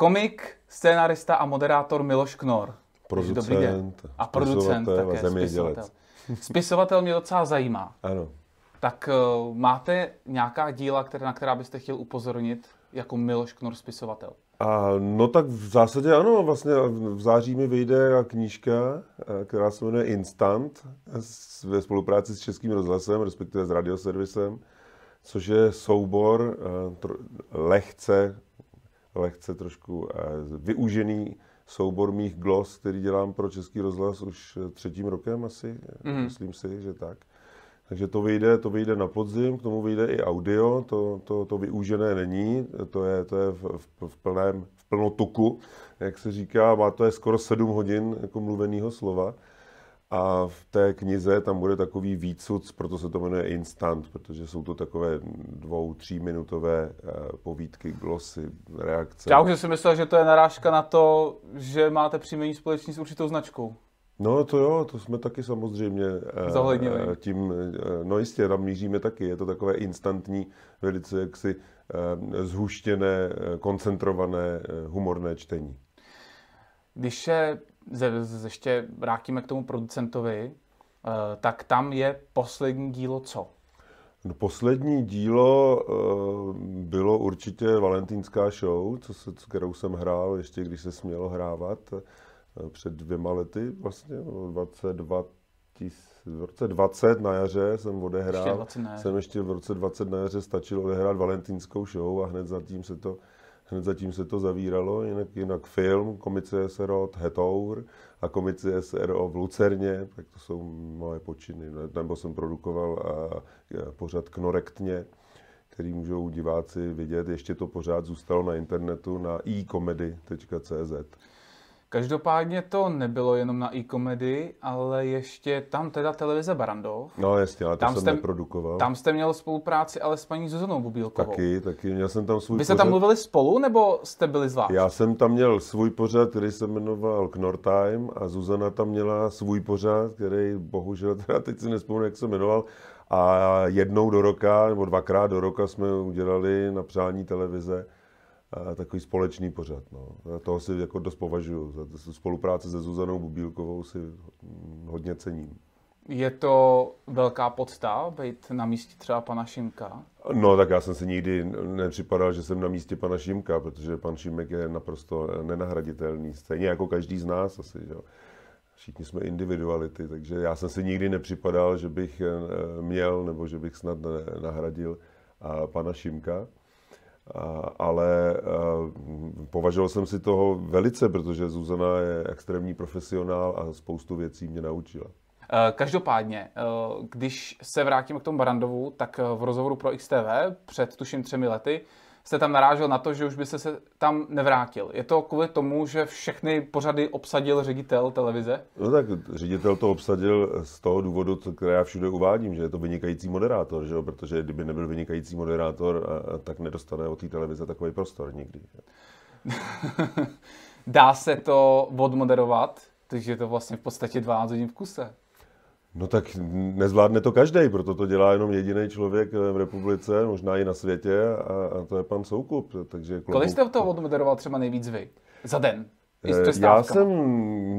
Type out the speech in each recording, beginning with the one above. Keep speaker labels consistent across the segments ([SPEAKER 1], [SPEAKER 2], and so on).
[SPEAKER 1] Komik, scénarista a moderátor Miloš Knor. Producent, A producent také, zemědělec. spisovatel. Spisovatel mě docela zajímá. Ano. Tak uh, máte nějaká díla, které, na která byste chtěl upozornit jako Miloš Knor spisovatel?
[SPEAKER 2] A, no tak v zásadě ano, vlastně v září mi vyjde knížka, eh, která se jmenuje Instant, ve spolupráci s Českým rozhlasem, respektive s radioservisem, což je soubor uh, tro, lehce lehce trošku eh, využený soubor mých glos, který dělám pro Český rozhlas už třetím rokem asi, mm. myslím si, že tak. Takže to vyjde, to vyjde na podzim, k tomu vyjde i audio, to, to, to využené není, to je, to je v, v, plném, v plnotuku, jak se říká, má to je skoro sedm hodin jako mluveného slova. A v té knize tam bude takový výcud, proto se to jmenuje instant, protože jsou to takové dvou, minutové eh, povídky, glosy, reakce. Já už jsem si myslel,
[SPEAKER 1] že to je narážka na to, že máte příjmení společný s určitou značkou.
[SPEAKER 2] No to jo, to jsme taky samozřejmě eh, Zahlednili. Eh, tím, no jistě, tam míříme taky, je to takové instantní, velice jaksi zhuštěné, koncentrované, humorné čtení.
[SPEAKER 1] Když je ze, ze, ještě vrátíme k tomu producentovi, eh, tak tam je poslední dílo co?
[SPEAKER 2] No, poslední dílo eh, bylo určitě valentínská show, co se, kterou jsem hrál ještě, když se smělo hrávat eh, před dvěma lety vlastně, 22 v roce 20 na jaře jsem odehrál, ještě jaře. jsem ještě v roce 20 na jaře stačil odehrát valentínskou show a hned zatím se to Hned zatím se to zavíralo, jinak, jinak film, komice SRO Hetour a komice SRO v Lucerně, tak to jsou moje počiny. Nebo jsem produkoval a pořad Knorektně, který můžou diváci vidět. Ještě to pořád zůstalo na internetu na e-comedy.cz.
[SPEAKER 1] Každopádně to nebylo jenom na e-komedii, ale ještě tam teda televize Barandov.
[SPEAKER 2] No jasně, ale to tam jsem jste, neprodukoval. Tam
[SPEAKER 1] jste měl spolupráci ale s paní Zuzanou Bubílkovou.
[SPEAKER 2] Taky, taky, měl jsem tam svůj Vy jste pořad... tam mluvili
[SPEAKER 1] spolu, nebo jste byli zvlášť? Já
[SPEAKER 2] jsem tam měl svůj pořad, který se jmenoval Knortime a Zuzana tam měla svůj pořad, který bohužel teda teď si nespomínám, jak se jmenoval, a jednou do roka, nebo dvakrát do roka jsme udělali na přání televize takový společný pořad. No. Toho si jako dost považuji. Za spolupráce se Zuzanou Bubílkovou si hm, hodně cením.
[SPEAKER 1] Je to velká podsta být na místě třeba pana Šimka?
[SPEAKER 2] No, tak já jsem si nikdy nepřipadal, že jsem na místě pana Šimka, protože pan Šimek je naprosto nenahraditelný, stejně jako každý z nás asi. Jo. Všichni jsme individuality, takže já jsem si nikdy nepřipadal, že bych eh, měl nebo že bych snad nahradil eh, pana Šimka ale považoval jsem si toho velice, protože Zuzana je extrémní profesionál a spoustu věcí mě naučila.
[SPEAKER 1] E, každopádně, e, když se vrátím k tomu Barandovu, tak v rozhovoru pro XTV před tuším třemi lety jste tam narážel na to, že už by se, se tam nevrátil. Je to kvůli tomu, že všechny pořady obsadil ředitel televize?
[SPEAKER 2] No tak ředitel to obsadil z toho důvodu, co já všude uvádím, že je to vynikající moderátor, že jo? protože kdyby nebyl vynikající moderátor, tak nedostane od té televize takový prostor nikdy.
[SPEAKER 1] Dá se to odmoderovat, takže je to vlastně v podstatě 12 hodin v kuse.
[SPEAKER 2] No tak nezvládne to každý, proto to dělá jenom jediný člověk eh, v republice, možná i na světě, a, a to je pan Soukup. Takže klobou... Jako Kolik
[SPEAKER 1] jste toho odmoderoval třeba nejvíc vy? Za den? Eh, já jsem,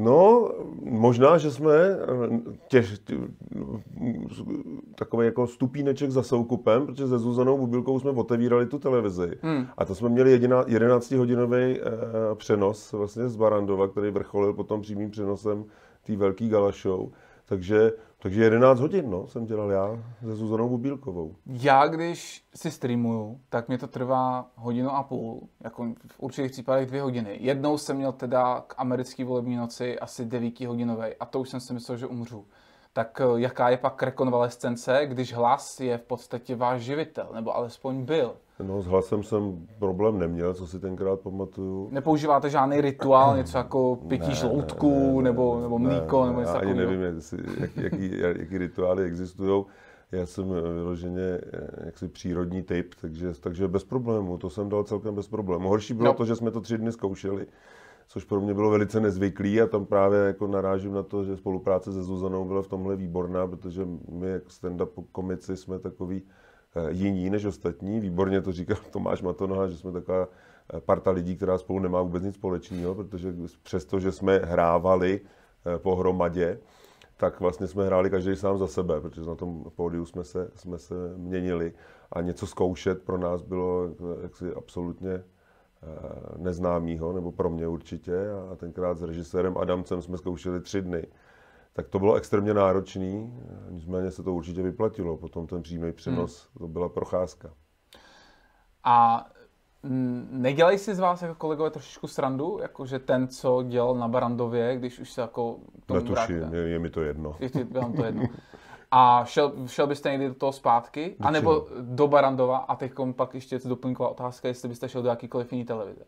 [SPEAKER 2] no, možná, že jsme těž, eh, tě, takový jako stupíneček za soukupem, protože se Zuzanou Bubilkou jsme otevírali tu televizi hmm. a to jsme měli 11-hodinový eh, přenos vlastně z Barandova, který vrcholil potom přímým přenosem té velké galašou. show. Takže, takže 11 hodin no, jsem dělal já se Zuzanou Bubílkovou.
[SPEAKER 1] Já, když si streamuju, tak mě to trvá hodinu a půl, jako v určitých případech dvě hodiny. Jednou jsem měl teda k americké volební noci asi 9 hodinové a to už jsem si myslel, že umřu. Tak eh, jaká je pak rekonvalescence, když hlas je v podstatě váš živitel, nebo alespoň byl?
[SPEAKER 2] No, s hlasem jsem problém neměl, co si tenkrát pamatuju.
[SPEAKER 1] Nepoužíváte žádný rituál, něco jako pití ne, žloutku ne, ne, nebo, nebo mlíko? Ne, nebo něco já ani nevím,
[SPEAKER 2] jestli, jak, jaký, jaký rituály existují. Já jsem eh, vyloženě eh, jaksi přírodní typ, takže, takže bez problému, to jsem dal celkem bez problému. Horší bylo no. to, že jsme to tři dny zkoušeli, což pro mě bylo velice nezvyklý a tam právě jako narážím na to, že spolupráce se Zuzanou byla v tomhle výborná, protože my jako stand-up komici jsme takový Eh, jiní než ostatní. Výborně to říká Tomáš Matonoha, že jsme taková eh, parta lidí, která spolu nemá vůbec nic společného, protože přesto, že jsme hrávali eh, pohromadě, tak vlastně jsme hráli každý sám za sebe, protože na tom pódiu jsme se, jsme se měnili a něco zkoušet pro nás bylo jaksi absolutně neznámýho, nebo pro mě určitě. A tenkrát s režisérem Adamcem jsme zkoušeli tři dny tak to bylo extrémně náročné, nicméně se to určitě vyplatilo. Potom ten přímý hmm. přenos, hmm. to byla procházka.
[SPEAKER 1] A nedělají si z vás jako kolegové trošičku srandu, jakože ten, co dělal na Barandově, když už se jako tomu Netuším,
[SPEAKER 2] je, je mi to jedno. Je, je
[SPEAKER 1] vám to jedno. A šel, šel byste někdy do toho zpátky? anebo nebo do Barandova a teď pak ještě doplňková otázka, jestli byste šel do jakýkoliv jiný televize?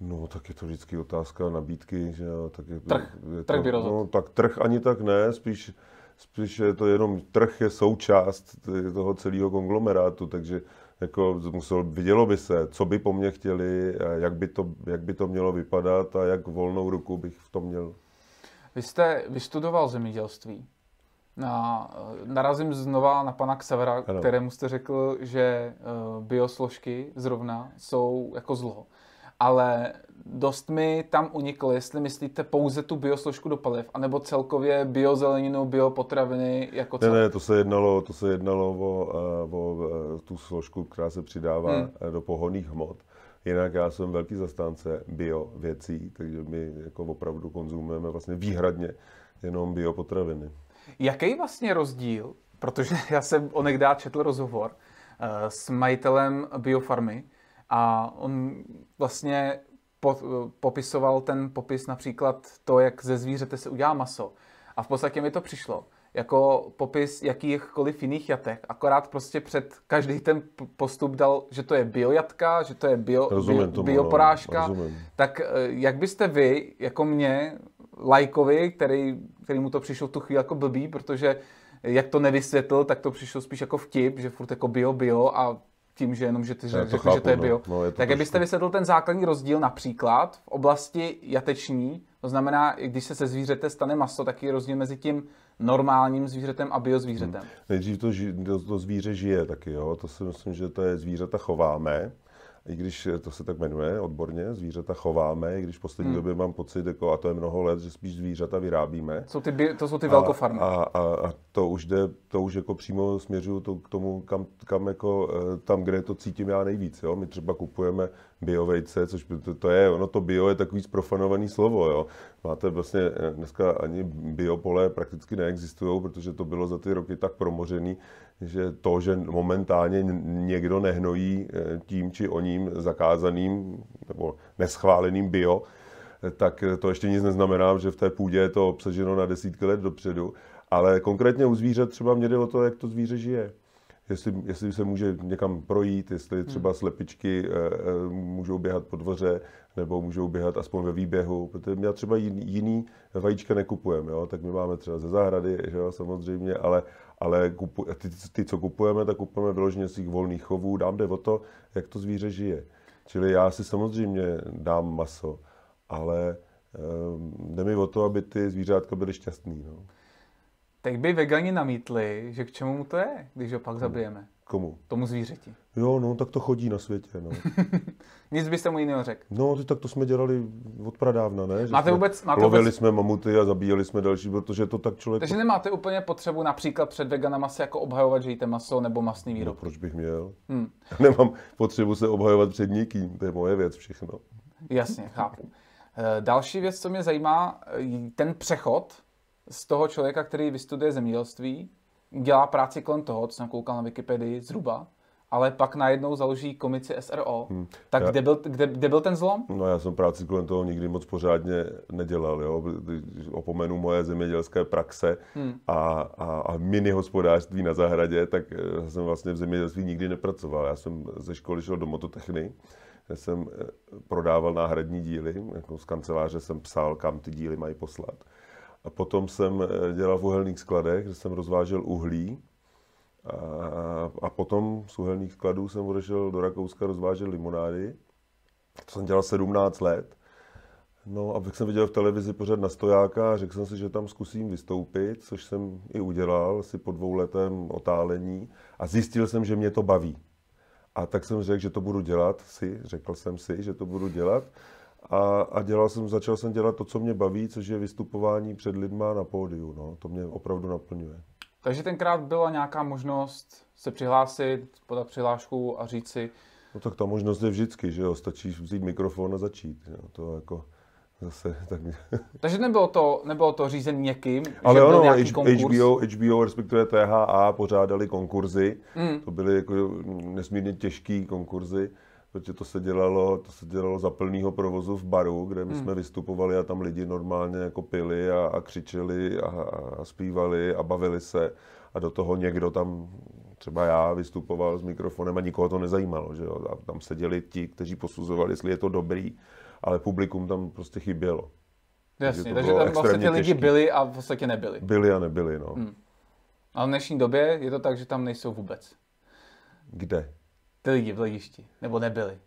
[SPEAKER 2] No, tak je to vždycky otázka nabídky, že jo, tak je, trh. Je to, trh by rozhodl. No, tak trh ani tak ne, spíš, spíš je to jenom, trh je součást toho celého konglomerátu, takže jako musel, vidělo by se, co by po mně chtěli, jak by, to, jak by to mělo vypadat a jak volnou ruku bych v tom měl.
[SPEAKER 1] Vy jste vystudoval zemědělství. Na, narazím znova na pana Ksevera, ano. kterému jste řekl, že eh, biosložky zrovna jsou jako zlo ale dost mi tam uniklo. jestli myslíte pouze tu biosložku do paliv, anebo celkově biozeleninu, biopotraviny jako celé. Ne, ne, to
[SPEAKER 2] se jednalo, to se jednalo o, eh, o eh, tu složku, která se přidává hmm. Eh, do pohoných hmot. Jinak já jsem velký zastánce bio věcí, takže my jako opravdu konzumujeme vlastně výhradně jenom biopotraviny.
[SPEAKER 1] Jaký vlastně rozdíl, protože já jsem onekdá četl rozhovor s majitelem biofarmy, a on vlastně po, popisoval ten popis například to, jak ze zvířete se udělá maso. A v podstatě mi to přišlo jako popis jakýchkoliv jiných jatek, akorát prostě před každý ten postup dal, že to je biojatka, že to je bio, rozumím bio, tomu, no, bioporážka, no, rozumím. tak eh, jak byste vy, jako mě, lajkovi, který, který mu to přišlo tu chvíli jako blbý, protože jak to nevysvětlil, tak to přišlo spíš jako vtip, že furt jako bio, bio a tím, že jenom, že ty řekl, chápu, že to je bio. No, no, je to tak byste vysvětlil ten základní rozdíl například v oblasti jateční, to znamená, když se se zvířete stane maso, tak je rozdíl mezi tím normálním zvířetem a biozvířetem. Hmm.
[SPEAKER 2] Nejdřív to, to, to zvíře žije taky, jo? to si myslím, že to je zvířata chováme, i když to se tak jmenuje odborně, zvířata chováme, i když v poslední hmm. době mám pocit, jako, a to je mnoho let, že spíš zvířata vyrábíme. Co ty, to jsou ty velkofarmy. A, a, a, to už jde, to už jako přímo směřuju to, k tomu, kam, kam jako, e, tam, kde to cítím já nejvíc. Jo? My třeba kupujeme biovejce, což to, to je, ono to bio je takový zprofanovaný slovo. Jo? Máte vlastně, e, dneska ani biopole prakticky neexistují, protože to bylo za ty roky tak promořený, že to, že momentálně někdo nehnojí eh, tím či ním zakázaným nebo neschváleným bio, eh, tak eh, to ještě nic neznamená, že v té půdě je to obsaženo na desítky let dopředu. Ale konkrétně u zvířat třeba mě jde o to, jak to zvíře žije jestli, jestli se může někam projít, jestli hmm. třeba slepičky eh, eh, můžou běhat po dvoře, nebo můžou běhat aspoň ve výběhu, protože já třeba jiný vajíčka nekupujeme, jo? tak my máme třeba ze zahrady, že jo? samozřejmě, ale, ale kupu, ty, ty, co kupujeme, tak kupujeme vyloženě z těch volných chovů, dám jde o to, jak to zvíře žije. Čili já si samozřejmě dám maso, ale ehm, jde mi o to, aby ty zvířátka byly šťastný. No
[SPEAKER 1] tak by vegani namítli, že k čemu mu to je, když ho pak zabijeme. Komu? Tomu zvířeti.
[SPEAKER 2] Jo, no, tak to chodí na světě, no. Nic byste mu jiného řekl. No, ty tak to jsme dělali od pradávna, ne? Že máte vůbec, máte lovili vůbec... jsme mamuty a zabíjeli jsme další, protože to tak člověk... Takže
[SPEAKER 1] nemáte úplně potřebu například před veganama se jako obhajovat, že jíte maso nebo masný výrobek? No,
[SPEAKER 2] proč bych měl? Hmm. Nemám potřebu se obhajovat před nikým, to je moje věc všechno.
[SPEAKER 1] Jasně, chápu. Eh, další věc, co mě zajímá, eh, ten přechod z toho člověka, který vystuduje zemědělství, dělá práci kolem toho, co jsem koukal na Wikipedii zhruba, ale pak najednou založí komici SRO. Hmm. Tak já, kde, byl, kde, kde byl ten zlom?
[SPEAKER 2] No já jsem práci kolem toho nikdy moc pořádně nedělal. Jo? Opomenu moje zemědělské praxe hmm. a, a, a mini hospodářství na zahradě, tak eh, jsem vlastně v zemědělství nikdy nepracoval. Já jsem ze školy šel do mototechny, kde jsem eh, prodával náhradní díly, jako z kanceláře jsem psal, kam ty díly mají poslat. A potom jsem eh, dělal v uhelných skladech, kde jsem rozvážel uhlí. A, a potom z uhelných skladů jsem odešel do Rakouska rozvážel limonády. To jsem dělal 17 let. No a pak jsem viděl v televizi pořád na stojáka a řekl jsem si, že tam zkusím vystoupit, což jsem i udělal si po dvou letem otálení a zjistil jsem, že mě to baví. A tak jsem řekl, že to budu dělat si, řekl jsem si, že to budu dělat. A, a dělal jsem, začal jsem dělat to, co mě baví, což je vystupování před lidma na pódiu. No. To mě opravdu naplňuje.
[SPEAKER 1] Takže tenkrát byla nějaká možnost se přihlásit, podat přihlášku a říct si...
[SPEAKER 2] No tak ta možnost je vždycky, že jo, stačí vzít mikrofon a začít. Jo? To jako zase tak...
[SPEAKER 1] Takže nebylo to, nebylo to řízen někým, Ale že ono, H- konkurs? HBO,
[SPEAKER 2] HBO, respektive THA pořádali konkurzy. Mm. To byly jako nesmírně těžké konkurzy protože to se dělalo, to se dělalo za plného provozu v baru, kde my hmm. jsme vystupovali a tam lidi normálně jako pili a, a křičeli a, a zpívali a bavili se a do toho někdo tam, třeba já, vystupoval s mikrofonem a nikoho to nezajímalo, že jo? A tam seděli ti, kteří posuzovali, jestli je to dobrý, ale publikum tam prostě chybělo. Jasně, takže, takže tam vlastně ti lidi těžký. byli
[SPEAKER 1] a v podstatě nebyli. Byli
[SPEAKER 2] a nebyli, no. Hmm.
[SPEAKER 1] Ale v dnešní době je to tak, že tam nejsou vůbec. Kde? ty lidi v ledišti nebo nebyli.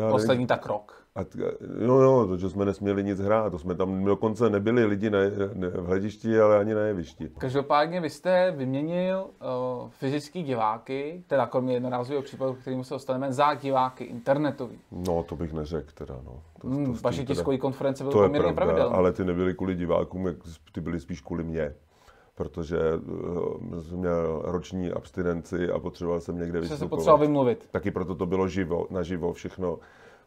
[SPEAKER 1] Já Poslední nevím. tak rok.
[SPEAKER 2] A t- no jo, no, to, že jsme nesměli nic hrát, to jsme tam dokonce nebyli lidi na, ne, v hledišti, ale ani na jevišti.
[SPEAKER 1] Každopádně vy jste vyměnil uh, eh, fyzické diváky, teda kromě jednorázového případu, kterým se dostaneme, za diváky internetový.
[SPEAKER 2] No, to bych neřekl teda, no. To,
[SPEAKER 1] hmm, to vaše tiskové konference byly poměrně pravda, pravidelné. Ale
[SPEAKER 2] ty nebyly kvůli divákům, ty byly spíš kvůli mě protože eh, jsem měl roční abstinenci a potřeboval jsem někde vystupovat. se potřeboval vymluvit. Taky proto to bylo živo, naživo všechno,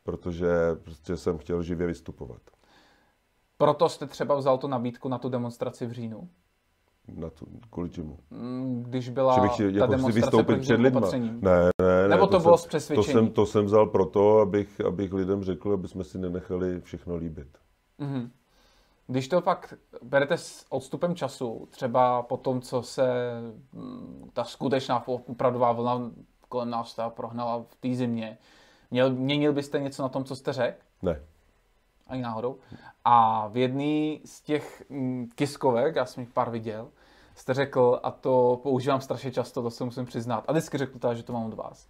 [SPEAKER 2] protože prostě jsem chtěl živě vystupovat.
[SPEAKER 1] Proto jste třeba vzal tu nabídku na tu demonstraci v říjnu?
[SPEAKER 2] Na tu, kvůli čemu?
[SPEAKER 1] Mm, když byla Že bych chtěl, ta jako demonstrace vystoupit před lidma. Ne, ne, ne. Nebo to, to bylo jsem, z přesvědčení? To jsem,
[SPEAKER 2] to jsem vzal proto, abych, abych lidem řekl, aby jsme si nenechali všechno líbit.
[SPEAKER 1] Mm-hmm. Když to pak berete s odstupem času, třeba po tom, co se mm, ta skutečná opravdová vlna kolem nás ta prohnala v té zimě, měl, měnil byste něco na tom, co jste řekl? Ne. Ani náhodou. A v jedný z těch kiskovek, mm, já jsem jich pár viděl, jste řekl, a to používám strašně často, to se musím přiznat, a vždycky řekl to, že to mám od vás.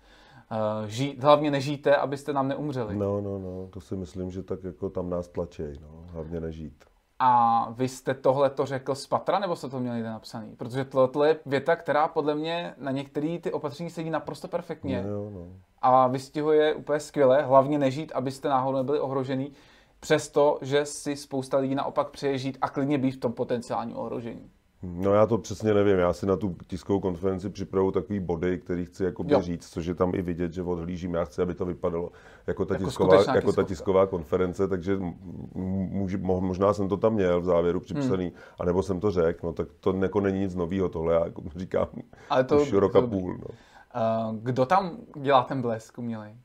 [SPEAKER 2] Uh, hlavně nežijte, abyste nám neumřeli. No, no, no, to si myslím, že tak jako tam nás tlačí, no, hlavně nežít.
[SPEAKER 1] A vy jste tohle to řekl z patra, nebo jste to měli napsaný? Protože tohle je věta, která podle mě na některé ty opatření sedí naprosto perfektně. No, jo, no. A vystihuje úplně skvěle, hlavně nežít, abyste náhodou nebyli ohrožený, přesto, že si spousta lidí naopak přeje žít a klidně být v tom potenciálním ohrožení.
[SPEAKER 2] No já to přesně nevím, já si na tu tiskovou konferenci připravu takový body, který chci jako říct, což je tam i vidět, že odhlížím, já chci, aby to vypadalo jako ta, jako tisková, jako ta tisková konference, takže může, možná jsem to tam měl v závěru připsaný, hmm. anebo jsem to řekl, no tak to jako není nic nového tohle, já jako říkám Ale to, už roka to půl. No.
[SPEAKER 1] Uh, kdo tam dělá ten blesk umělej?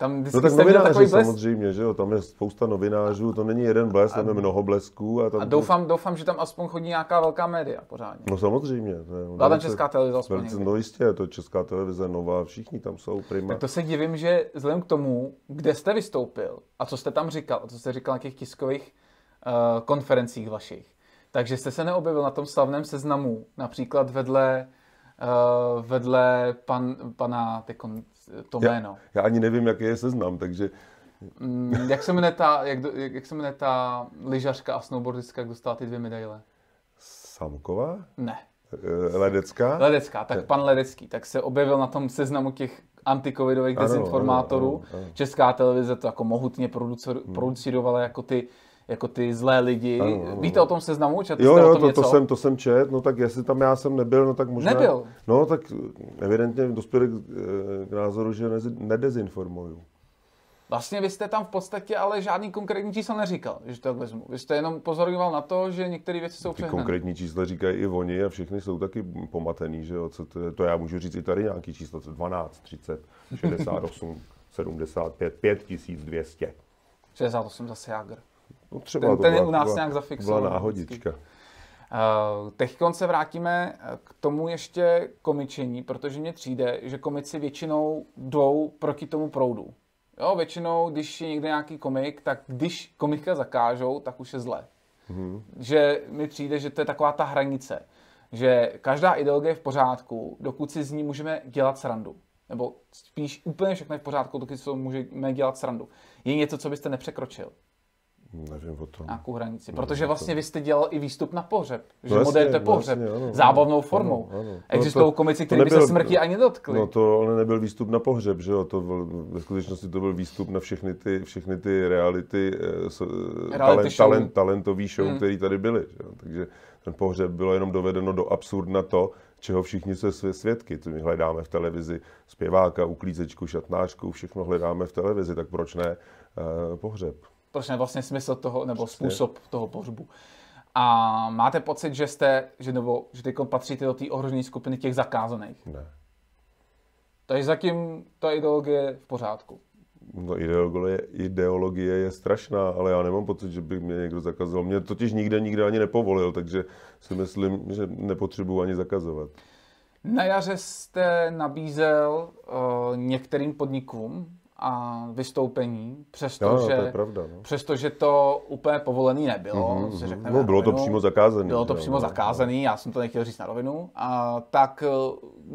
[SPEAKER 1] Tam no tak novináři samozřejmě,
[SPEAKER 2] že jo, tam je spousta novinářů, to není jeden blesk, tam je mnoho blesků. A, tam a doufám,
[SPEAKER 1] to... doufám, že tam aspoň chodí nějaká velká média pořádně.
[SPEAKER 2] No samozřejmě. je, Byla tam Česká televize aspoň velice, No jistě, to Česká televize, Nová, všichni tam jsou prima. Tak to se
[SPEAKER 1] divím, že vzhledem k tomu, kde jste vystoupil a co jste tam říkal, a co jste říkal na těch tiskových uh, konferencích vašich, takže jste se neobjevil na tom slavném seznamu, například vedle, uh, vedle pan, pana, to jméno.
[SPEAKER 2] Já, já ani nevím, jaký je seznam, takže...
[SPEAKER 1] Mm, jak se jmenuje ta, jak, jak, jak se jmenuje ta lyžařka a snowboardistka, jak dostala ty dvě medaile?
[SPEAKER 2] Samková? Ne. Eh, Ledecká?
[SPEAKER 1] Ledecká, tak eh. pan Ledecký, tak se objevil na tom seznamu těch antikovidových dezinformátorů. Ano, ano, ano. Česká televize to jako mohutně producer, hmm. producirovala jako ty jako ty zlé lidi. Ano, ano. Víte o tom seznamu? Četl jo, jo, to, něco? to, jsem,
[SPEAKER 2] to jsem čet, no tak jestli tam já jsem nebyl, no tak možná... Nebyl? No tak evidentně dospěl k, eh, k názoru, že nedezinformuju.
[SPEAKER 1] Vlastně vy jste tam v podstatě ale žádný konkrétní číslo neříkal, že to tak vezmu. Vy jste jenom pozoroval na to, že některé věci jsou no, přehnané. konkrétní
[SPEAKER 2] čísla říkají i oni a všechny jsou taky pomatený, že jo? Co to, je? to já můžu říct i tady nějaký číslo, 12, 30, 68, 75, 5200.
[SPEAKER 1] 68 zase Jagr.
[SPEAKER 2] No třeba ten, ten byla, je u nás byla, nějak zafixovaný. Byla náhodička. Uh,
[SPEAKER 1] Teď se vrátíme eh, k tomu ještě komičení, protože mně přijde, že komici většinou jdou proti tomu proudu. Jo, většinou, když je někde nějaký komik, tak když komika zakážou, tak už je zle. Hmm. Že mi přijde, že to je taková ta hranice, že každá ideologie je v pořádku, dokud si z ní můžeme dělat srandu. Nebo spíš úplně všechno je v pořádku, dokud si to můžeme dělat srandu. Je něco, co byste nepřekročil.
[SPEAKER 2] Nevím o tom. Nějakou hranici. Nevím Protože vlastně
[SPEAKER 1] vy jste dělal i výstup na pohřeb. Že vlastně, no modelujete no pohřeb. Vlastně, ano, zábavnou formou. Ano, ano. Existují no to, komici, které by se smrti ani dotkli. No
[SPEAKER 2] to ale nebyl výstup na pohřeb, že jo? To byl, ve skutečnosti to byl výstup na všechny ty, všechny ty reality, eh, eh, reality talent, show. Talent, talentový show, hmm. které tady byly. Že jo? Takže ten pohřeb bylo jenom dovedeno do absurdna to, čeho všichni se svědky. To my hledáme v televizi zpěváka, uklízečku, šatnáčku, všechno hledáme v televizi, tak proč ne eh, pohřeb?
[SPEAKER 1] Proč ne? Vlastně smysl toho, nebo způsob toho pohřbu. A máte pocit, že jste, že, nebo, že teď patříte do té ohrožené skupiny těch zakázaných? Ne. Takže zatím ta ideologie je v pořádku.
[SPEAKER 2] No ideologie, ideologie je strašná, ale já nemám pocit, že by mě někdo zakazoval. Mě totiž nikde nikde ani nepovolil, takže si myslím, že nepotřebuji ani zakazovat.
[SPEAKER 1] Na jaře jste nabízel uh, některým podnikům a vystoupení, přestože no, no, to, no. přestože to úplně povolený nebylo. Mm-hmm, si mhm. řekneme, no, bylo to přímo zakázané. Bylo to přímo no, zakázané, no. já jsem to nechtěl říct na rovinu. A, tak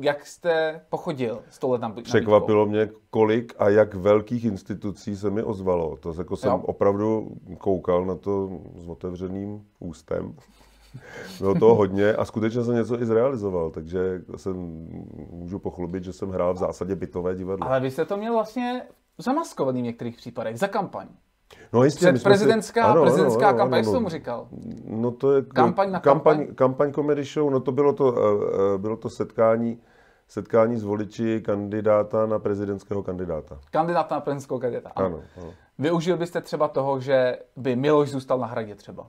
[SPEAKER 1] jak jste pochodil s touhle tam Překvapilo
[SPEAKER 2] mě, kolik a jak velkých institucí se mi ozvalo. To jako jsem jo. opravdu koukal na to s otevřeným ústem. Bylo no, toho hodně a skutečně jsem něco i zrealizoval, takže jsem, můžu pochlubit, že jsem hrál v zásadě bytové divadlo.
[SPEAKER 1] Ale vy jste to měl vlastně zamaskovaný v některých případech, za kampaň.
[SPEAKER 2] No jistě, Před prezidentská, si... ano, prezidentská ano, ano, kampaň, ano, jak jsem mu říkal? No to je kampaň, na kampaň, kampaň, kampaň comedy show, no to bylo to, eh, eh, bylo to setkání, setkání s voliči kandidáta na prezidentského kandidáta.
[SPEAKER 1] Kandidáta na prezidentského kandidáta, ano. ano, ano. Využil byste třeba toho, že by Miloš zůstal na hradě třeba?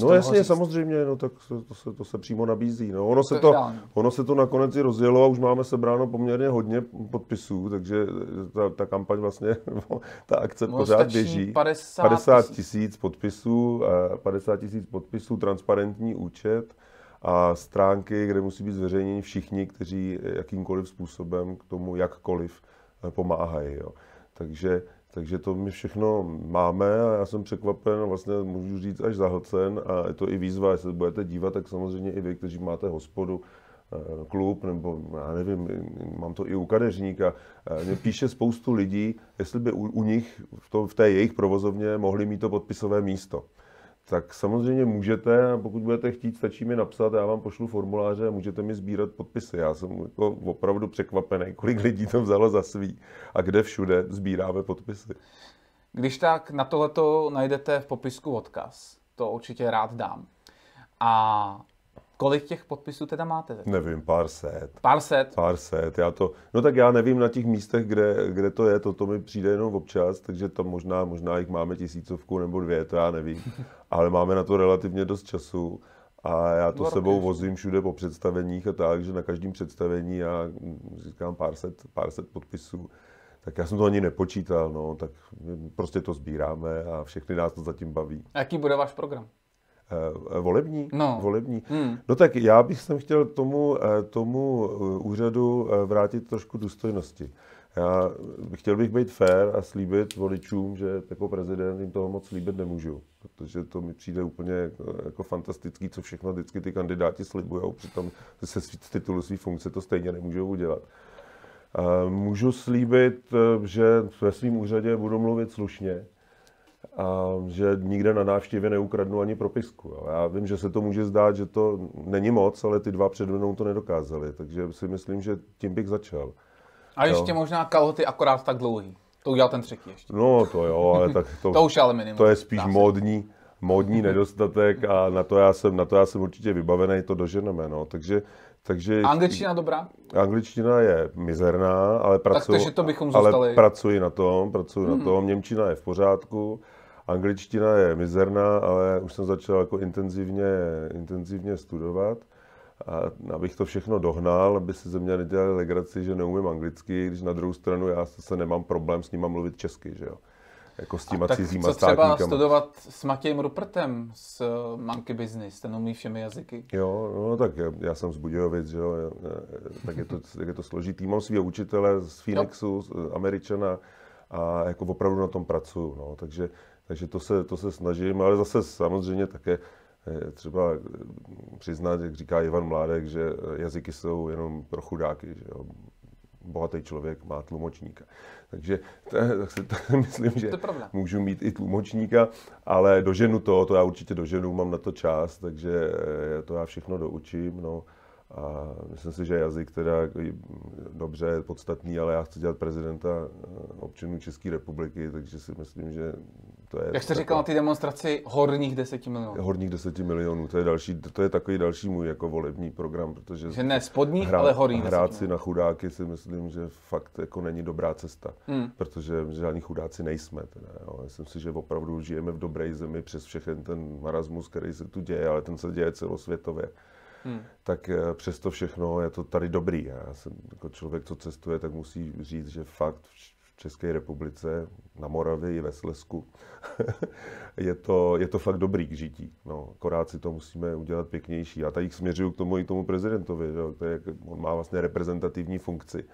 [SPEAKER 1] no jasně,
[SPEAKER 2] samozřejmě, no tak to, to, se, to se přímo nabízí. No. Ono, se to, to ono se to nakonec i rozjelo a už máme sebráno poměrně hodně podpisů, takže ta, ta kampaň vlastně, ta akce no, pořád běží. 50, 50 tisíc podpisů, 50 eh, tisíc podpisů, transparentní účet a stránky, kde musí být zveřejněni všichni, kteří jakýmkoliv způsobem k tomu jakkoliv eh, pomáhají. Jo. Takže takže to my všechno máme a já jsem překvapen, vlastně můžu říct až zahlcen a je to i výzva, jestli budete dívat, tak samozřejmě i vy, kteří máte hospodu, eh, klub, nebo já nevím, mám to i u kadeřníka, eh, mě píše spoustu lidí, jestli by u, u nich v, to, v té jejich provozovně mohli mít to podpisové místo tak samozřejmě můžete, a pokud budete chtít, stačí mi napsat, já vám pošlu formuláře a můžete mi sbírat podpisy. Já jsem jako opravdu překvapený, kolik lidí to vzalo za svý a kde všude sbíráme podpisy.
[SPEAKER 1] Když tak na
[SPEAKER 2] tohleto najdete
[SPEAKER 1] v popisku odkaz, to určitě rád dám. A Kolik těch podpisů teda máte?
[SPEAKER 2] Nevím, pár set. Pár set? Pár set. Já to, no tak já nevím na těch místech, kde, kde to je, to, to mi přijde jenom občas, takže tam možná, možná jich máme tisícovku nebo dvě, to já nevím. Ale máme na to relativně dost času. A já to Dva sebou roky. vozím všude po představeních a tak, že na každém představení já říkám pár set, pár set podpisů. Tak já jsem to ani nepočítal, no, tak prostě to sbíráme a všechny nás to zatím baví.
[SPEAKER 1] A jaký bude váš program?
[SPEAKER 2] Eh, eh, volební? No. volební. Hmm. no tak já bych sem chtěl tomu, eh, tomu úřadu vrátit trošku důstojnosti. Já chtěl bych být fair a slíbit voličům, že jako prezident jim toho moc slíbit nemůžu, protože to mi přijde úplně jako, jako fantastický, co všechno vždycky ty kandidáti slibují, přitom se svý titulu svý funkce to stejně nemůžou udělat. Můžu slíbit, že ve svém úřadě budu mluvit slušně, a že nikde na návštěvě neukradnu ani propisku. Já vím, že se to může zdát, že to není moc, ale ty dva před mnou to nedokázali, takže si myslím, že tím bych začal. A jo. ještě
[SPEAKER 1] možná kalhoty akorát tak dlouhý. To udělal ten třetí ještě.
[SPEAKER 2] No to jo, ale tak to, to, už ale minimum, to je spíš módní, módní nedostatek a na to, já jsem, na to já jsem určitě vybavený, to doženeme. No. Takže takže angličtina dobrá? Angličtina je mizerná, ale pracuji, tak, to bychom zůstali. ale pracuji na tom, pracuji mm-hmm. na mhm. tom. Němčina je v pořádku, angličtina je mizerná, ale už jsem začal jako intenzivně, intenzivně studovat. A abych to všechno dohnal, aby si ze mě nedělali legraci, že neumím anglicky, když na druhou stranu já se nemám problém s nima mluvit česky, že jo jako s těma cizíma co třeba
[SPEAKER 1] studovat s Matějem Rupertem z eh, Monkey Business, ten umí všemi jazyky.
[SPEAKER 2] Jo, no tak já, já jsem z Budějovic, že jo, tak je to, tak je to složitý. Mám svého učitele z Phoenixu, jo. z eh, Američana a jako opravdu na tom pracuju, no, takže, takže to, se, to se snažím, ale zase samozřejmě také eh, třeba přiznat, jak říká Ivan Mládek, že jazyky jsou jenom pro chudáky, že jo bohatý člověk má tlumočníka. Takže tak si to, myslím, že můžu mít i tlumočníka, ale doženu to, to já určitě doženu, mám na to čas, takže eh, to já všechno doučím. No. A myslím si, že jazyk teda dobře, je podstatný, ale já chci dělat prezidenta eh, občanů České republiky, takže si myslím, že to je Jak jste říkal na té demonstraci horních 10 milionů? Horních 10 milionů, to je, další, to je takový další můj jako volební program, protože... Že ne spodních, hrát, ale horních Hrát si na chudáky si myslím, že fakt jako není dobrá cesta, hmm. protože žádní chudáci nejsme. Teda, jo. Myslím si, že opravdu žijeme v dobré zemi přes všechen ten marasmus, který se tu děje, ale ten se děje celosvětově. Hmm. tak eh, přesto všechno je to tady dobrý. Já jsem jako člověk, co cestuje, tak musí říct, že fakt České republice, na Moravě i ve Slesku. je, to, je to fakt dobrý k žití. No, akorát si to musíme udělat pěknější. A tady směřuju k tomu i tomu prezidentovi. Že? To je, on má vlastně reprezentativní funkci.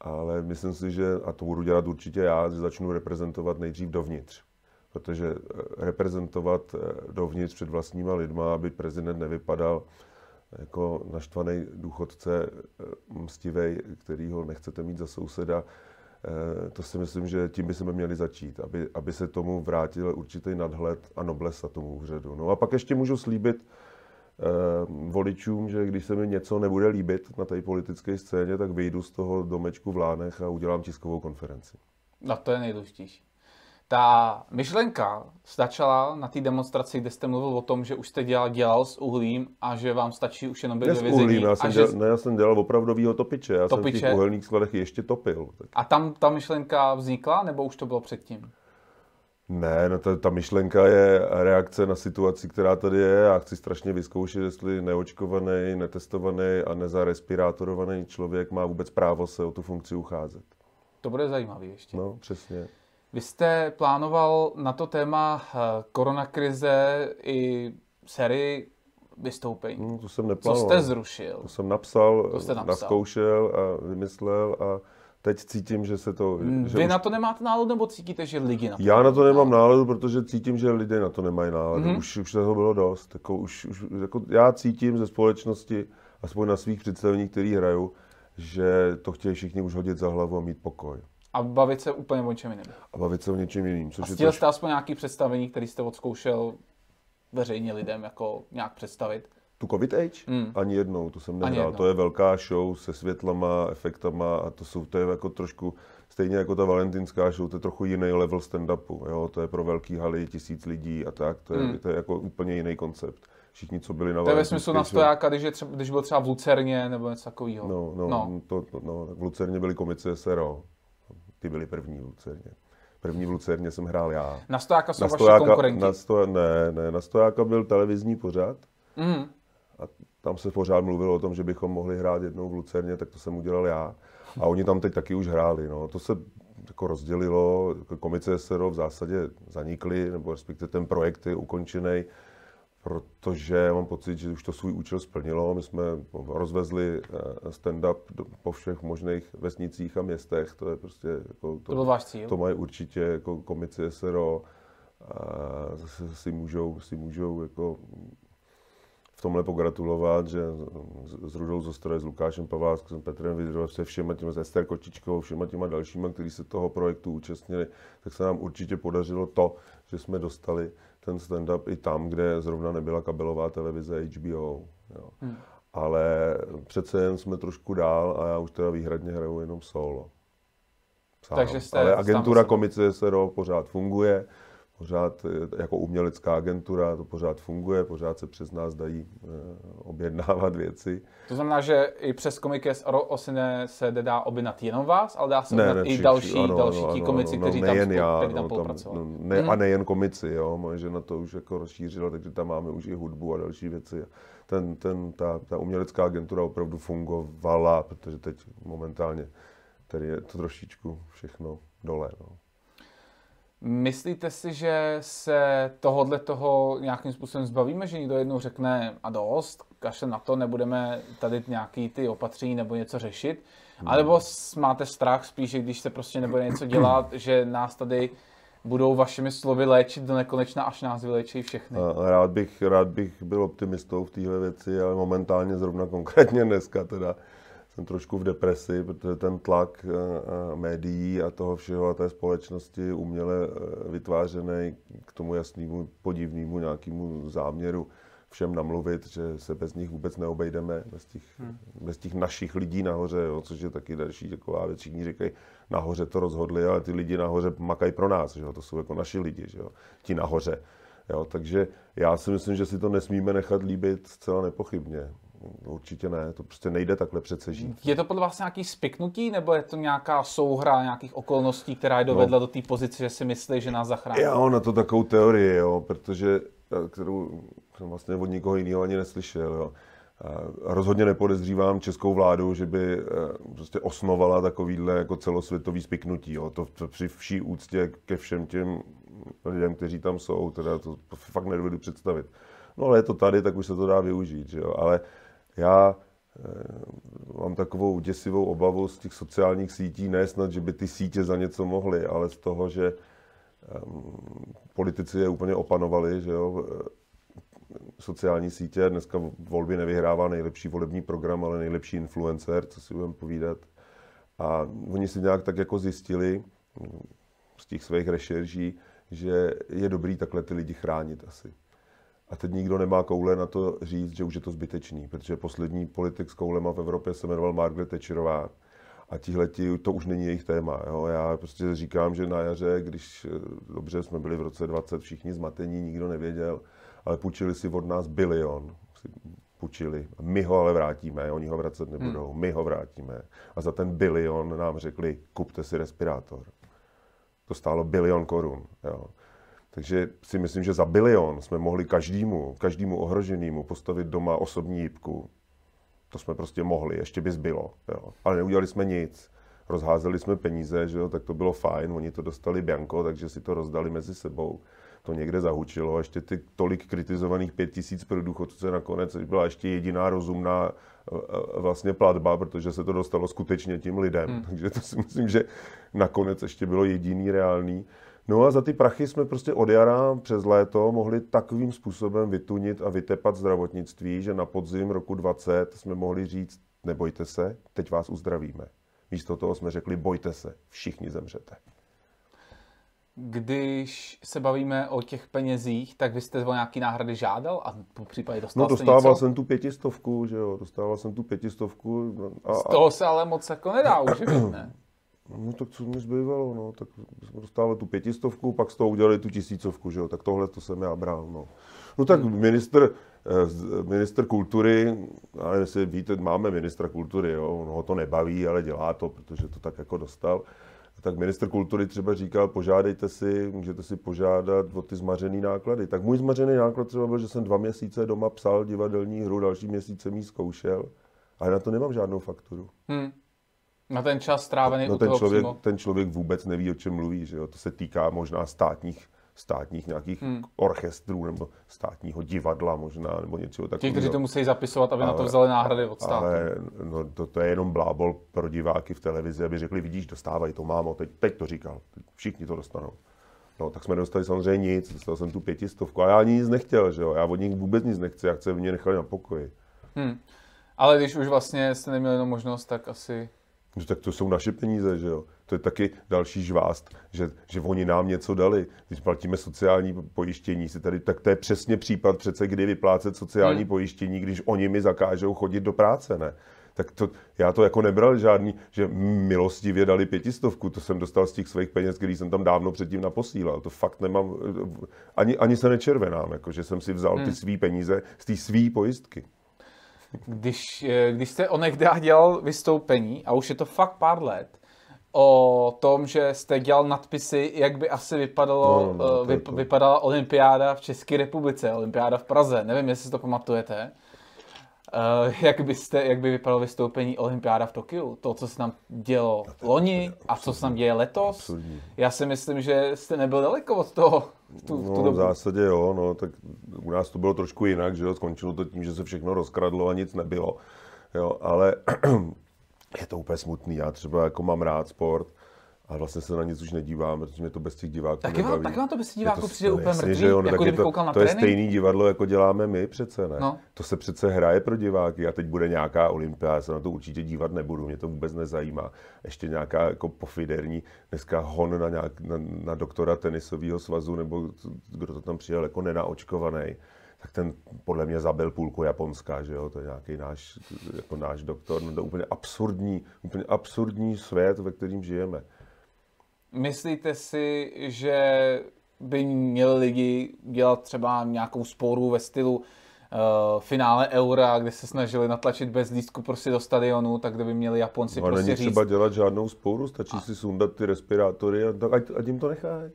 [SPEAKER 2] Ale myslím si, že, a to budu dělat určitě já, že začnu reprezentovat nejdřív dovnitř. Protože eh, reprezentovat eh, dovnitř před vlastníma lidma, aby prezident nevypadal jako naštvaný důchodce eh, mstivej, který ho nechcete mít za souseda, Eh, to si myslím, že tím by jsme měli začít, aby, aby se tomu vrátil určitý nadhled a noblesa tomu úřadu. No a pak ještě můžu slíbit eh, voličům, že když se mi něco nebude líbit na té politické scéně, tak vyjdu z toho domečku v Lánech a udělám tiskovou konferenci.
[SPEAKER 1] No to je nejdůležitější. Ta myšlenka stačala na té demonstraci, kde jste mluvil o tom, že už jste dělal, dělal s uhlím a že vám stačí už jenom být ve vězení. já jsem, že... dělal,
[SPEAKER 2] ne, já jsem dělal opravdovýho topiče, já topiče. jsem v těch uhelných skladech ještě topil. Tak.
[SPEAKER 1] A tam ta myšlenka vznikla, nebo už to bylo předtím?
[SPEAKER 2] Ne, no ta, ta myšlenka je reakce na situaci, která tady je. Já chci strašně vyzkoušet, jestli neočkovaný, netestovaný a nezarespirátorovaný člověk má vůbec právo se o tu funkci ucházet.
[SPEAKER 1] To bude zajímavý
[SPEAKER 2] ještě. No, přesně.
[SPEAKER 1] Vy jste plánoval na to téma eh, koronakrize i sérii vystoupení. No, to jsem neplánoval. Co jste zrušil? To
[SPEAKER 2] jsem napsal, to jste napsal. naskoušel a vymyslel a teď cítím, že se to... Hmm, že Vy už... na
[SPEAKER 1] to nemáte náladu, nebo cítíte, že lidi na to Já
[SPEAKER 2] na to nemám náladu, náladu protože cítím, že lidé na to nemají náladu. Mm-hmm. Už, už toho bylo dost. Jako, už, už, jako já cítím ze společnosti, aspoň na svých představeních, který hrajou, že to chtějí všichni už hodit za hlavu a mít pokoj
[SPEAKER 1] a bavit se úplně o něčem jiném.
[SPEAKER 2] A bavit se o něčem jiným. Což a stihl jste
[SPEAKER 1] aspoň nějaký představení, který jste odzkoušel veřejně lidem jako nějak představit?
[SPEAKER 2] Tu COVID Age? Mm. Ani jednou, to jsem nehrál. To je velká show se světlama, efektama a to, jsou, to je jako trošku, stejně jako ta valentinská show, to je trochu jiný level stand-upu. Jo? To je pro velký haly, tisíc lidí a tak, to je, mm. to je jako úplně jiný koncept všichni, co byli na To je ve smyslu na stojáka,
[SPEAKER 1] když, je třeba, když byl třeba v Lucerně nebo něco takového. No, no, no.
[SPEAKER 2] To, no, tak v Lucerně byli komice, SRO. Ty byly první v Lucerně. První v Lucerně jsem hrál já. Na stojáka jsou na stojáka, vaši konkurenti? Na sto, ne, ne, na stojáka byl televizní pořad. Mm. A tam se pořád mluvilo o tom, že bychom mohli hrát jednou v Lucerně, tak to jsem udělal já. A oni tam teď taky už hráli. No. To se jako rozdělilo, jako komice SRO v zásadě zanikly, nebo respektive ten projekt je ukončený protože mám pocit, že už to svůj účel splnilo. My jsme rozvezli eh, stand-up po všech možných vesnicích a městech. To je prostě jako to, to, byl váš cíl. to mají určitě jako komici SRO. A zase si můžou, si můžou jako v tomhle pogratulovat, že s Rudou Zostroje, s Lukášem Pavláskem, Petrem Vidrovem, se všema těma, s Ester Kočičkou, všema těma dalšíma, kteří se toho projektu účastnili, tak se nám určitě podařilo to, že jsme dostali ten stand-up i tam, kde zrovna nebyla kabelová televize HBO. Jo. Hmm. Ale přece jen jsme trošku dál a já už teda výhradně hraju jenom solo. Sám. Takže jste Ale agentura komice se pořád funguje pořád eh, jako umělecká agentura, to pořád funguje, pořád se přes nás dají eh, objednávat věci.
[SPEAKER 1] To znamená, že i přes komiky z Osine se nedá objednat jenom vás, ale dá se ne, ne, i všichni, další, ano, další ano, komici, ano, kteří tam, já, kteří tam, no, tam no, ne, hmm. A
[SPEAKER 2] nejen komici, jo, moje žena to už jako rozšířila, takže tam máme už i hudbu a další věci. Ten, ten, ta, ta umělecká agentura opravdu fungovala, protože teď momentálně tady je to trošičku všechno dole. No.
[SPEAKER 1] Myslíte si, že se tohodle toho nějakým způsobem zbavíme, že někdo jednou řekne a dost, kašle na to, nebudeme tady nějaký ty opatření nebo něco řešit? Hmm. Alebo nebo máte strach spíš, že když se prostě nebude něco dělat, že nás tady budou vašimi slovy léčit do nekonečna, až nás vyléčí všechny?
[SPEAKER 2] Eh, rád bych, rád bych byl optimistou v téhle věci, ale momentálně zrovna konkrétně dneska teda jsem trošku v depresi, protože ten tlak a eh, eh, médií a toho všeho a té společnosti uměle eh, vytvářený k tomu jasnému podivnému nějakému záměru všem namluvit, že se bez nich vůbec neobejdeme, bez těch, hmm. bez těch našich lidí nahoře, jo, což je taky další taková věc. Všichni říkají, nahoře to rozhodli, ale ty lidi nahoře makají pro nás, že jo, to jsou jako naši lidi, že jo, ti nahoře. Jo, takže já si myslím, že si to nesmíme nechat líbit zcela nepochybně určitě ne, to prostě nejde takhle přece žít.
[SPEAKER 1] Je to podle vás nějaký spiknutí, nebo je to nějaká souhra nějakých okolností, která je dovedla no, do té pozice, že si myslí, že nás zachrání? Já
[SPEAKER 2] na no, to takovou teorii, jo, protože, eh, kterou jsem vlastně od nikoho jiného ani neslyšel. Jo. Rozhodně nepodezřívám českou vládu, že by eh, prostě osnovala takovýhle jako celosvětový spiknutí. Jo. To, při vší úctě ke všem těm lidem, kteří tam jsou, teda to, to fakt nedovedu představit. No ale je to tady, tak už se to dá využít, že jo. Ale uh, já eh, mám takovou děsivou obavu z těch sociálních sítí, ne snad, že by ty sítě za něco mohly, ale z toho, že ehm, politici je úplně opanovali, že jo, eh, sociální sítě, dneska volby nevyhrává nejlepší volební program, ale nejlepší influencer, co si budeme povídat. A oni si nějak tak jako zjistili mm, z těch svých rešerží, že je dobrý takhle ty lidi chránit asi. A teď nikdo nemá koule na to říct, že už je to zbytečný, protože poslední politik s koulema v Evropě se jmenoval Margaret Thatcherová. A tihleti, to už není jejich téma. Jo? Já prostě říkám, že na jaře, když eh, dobře jsme byli v roce 20 všichni zmatení, nikdo nevěděl, ale půjčili si od nás bilion. Půjčili. My ho ale vrátíme, oni ho vracet hmm. nebudou. Hmm. My ho vrátíme. A za ten bilion nám řekli, kupte si respirátor. To stálo bilion korun. Jo? Takže si myslím, že za bilion jsme mohli každému, každému ohroženému postavit doma osobní jípku. To jsme prostě mohli, ještě by zbylo. Jo. Ale neudělali jsme nic. Rozházeli jsme peníze, že jo, tak to bylo fajn, oni to dostali bianko, takže si to rozdali mezi sebou. To někde zahučilo, ještě ty tolik kritizovaných pět tisíc pro důchodce nakonec byla ještě jediná rozumná e, e, vlastně platba, protože se to dostalo skutečně tím lidem. Hmm. Takže to si myslím, že nakonec ještě bylo jediný reálný. No a za ty prachy jsme prostě od jara přes léto mohli takovým způsobem vytunit a vytepat zdravotnictví, že na podzim roku 20 jsme mohli říct, nebojte se, teď vás uzdravíme. Místo toho jsme řekli, bojte se, všichni zemřete.
[SPEAKER 1] Když se bavíme o těch penězích, tak vy jste o nějaký náhrady žádal a po případě dostal No dostával
[SPEAKER 2] jsem tu pětistovku, že jo, dostával jsem tu pětistovku. A, no, a... Z toho
[SPEAKER 1] se ale moc jako nedá uživit, ne?
[SPEAKER 2] No, no tak co mi zbývalo, no, tak jsme dostávali tu pětistovku, pak z toho udělali tu tisícovku, že jo, tak tohle to jsem já bral, no. No tak minister, hmm. minister eh, kultury, ale jestli víte, máme ministra kultury, jo, on ho to nebaví, ale dělá to, protože to tak jako dostal. Tak minister kultury třeba říkal, požádejte si, můžete si požádat o ty zmařený náklady. Tak můj zmařený náklad třeba byl, že jsem dva měsíce doma psal divadelní hru, další měsíce mi zkoušel, ale na to nemám žádnou fakturu.
[SPEAKER 1] Hmm. Na ten čas strávený no, u ten toho člověk, přímo.
[SPEAKER 2] Ten člověk vůbec neví, o čem mluví, že jo? To se týká možná státních státních nějakých hmm. orchestrů nebo státního divadla možná, nebo něčeho takového. Ti, kteří to musí
[SPEAKER 1] zapisovat, aby ale, na to vzali náhrady od státu.
[SPEAKER 2] Ale no, to, to je jenom blábol pro diváky v televizi, aby řekli, vidíš, dostávají to, mámo, teď, teď to říkal, všichni to dostanou. No, tak jsme dostali samozřejmě nic, dostal jsem tu pětistovku a já ani nic nechtěl, že jo, já od nich vůbec nic nechci, já chci, v mě nechali na pokoji.
[SPEAKER 1] Hmm. Ale když už vlastně jste neměli jenom možnost, tak asi
[SPEAKER 2] No, tak to jsou naše peníze, že jo? To je taky další žvást, že, že oni nám něco dali. Když platíme sociální pojištění, si tady, tak to je přesně případ přece, kdy vyplácet sociální hmm. pojištění, když oni mi zakážou chodit do práce, ne? tak to, já to jako nebral žádný, že milostivě dali pětistovku, to jsem dostal z těch svých peněz, který jsem tam dávno předtím naposílal, to fakt nemám, ani, ani se nečervenám, jako, že jsem si vzal ty hmm. svý peníze z té svý pojistky.
[SPEAKER 1] Když, eh, když jste onehdy dělal vystoupení, a už je to fakt pár let, o tom, že jste dělal nadpisy, jak by asi vypadalo, no, no, no eh, vyp, to. vypadala olympiáda v České republice, olympiáda v Praze. Nevím, jestli si to pamatujete. Uh, jak, byste, jak by vypadalo vystoupení olympiáda v Tokiu? To, co se nám dělo loni a co se nám děje letos? Absurdní. Já si myslím, že jste nebyl daleko od toho. V tu, no, tu v zásadě
[SPEAKER 2] jo, no, tak u nás to bylo trošku jinak, že jo, skončilo to tím, že se všechno rozkradlo a nic nebylo, jo, ale je to úplně smutný, já třeba jako mám rád sport, a vlastně se na nic už nedívám, protože mě to bez těch diváků tak taky vám to bez těch diváků to, přijde no, úplně mrtvý, že jo, no, jako kdyby to, koukal na To trénink. je stejný divadlo, jako děláme my přece, ne? No. To se přece hraje pro diváky a teď bude nějaká olympiáda, já se na to určitě dívat nebudu, mě to vůbec nezajímá. Ještě nějaká jako pofiderní, dneska hon na, nějak, na, na doktora tenisového svazu, nebo kdo to tam přijel, jako nenaočkovaný tak ten podle mě zabil půlku Japonska, že jo, to je nějaký náš, jako náš doktor, no to je úplně absurdní, úplně absurdní svět, ve kterým žijeme.
[SPEAKER 1] Myslíte si, že by měli lidi dělat třeba nějakou sporu ve stylu uh, finále Eura, kde se snažili natlačit bez lístku prostě do stadionu, tak by měli Japonci no, prostě není říct... třeba
[SPEAKER 2] dělat žádnou sporu, stačí a... si sundat ty respirátory a tak, ať, ať jim to nechají.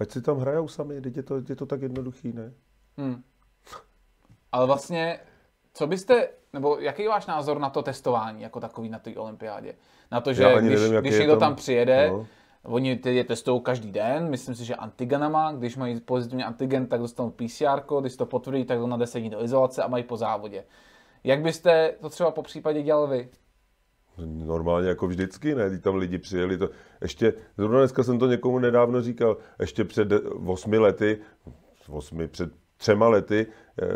[SPEAKER 2] Ať si tam hrajou sami, teď je to, je to tak jednoduchý, ne?
[SPEAKER 1] Hmm. Ale vlastně, co byste, nebo jaký je váš názor na to testování jako takový na té olympiádě? Na to, že když, nevím, když někdo tam, tam přijede, no Oni ty je testují každý den, myslím si, že antigenama, když mají pozitivní antigen, tak dostanou PCR, když to potvrdí, tak jdou na 10 dní do izolace a mají po závodě. Jak byste to třeba po případě dělal vy?
[SPEAKER 2] normálně jako vždycky, ne? tam lidi přijeli. To... Ještě, zrovna dneska jsem to někomu nedávno říkal, ještě před osmi lety, osmi, před třema lety eh,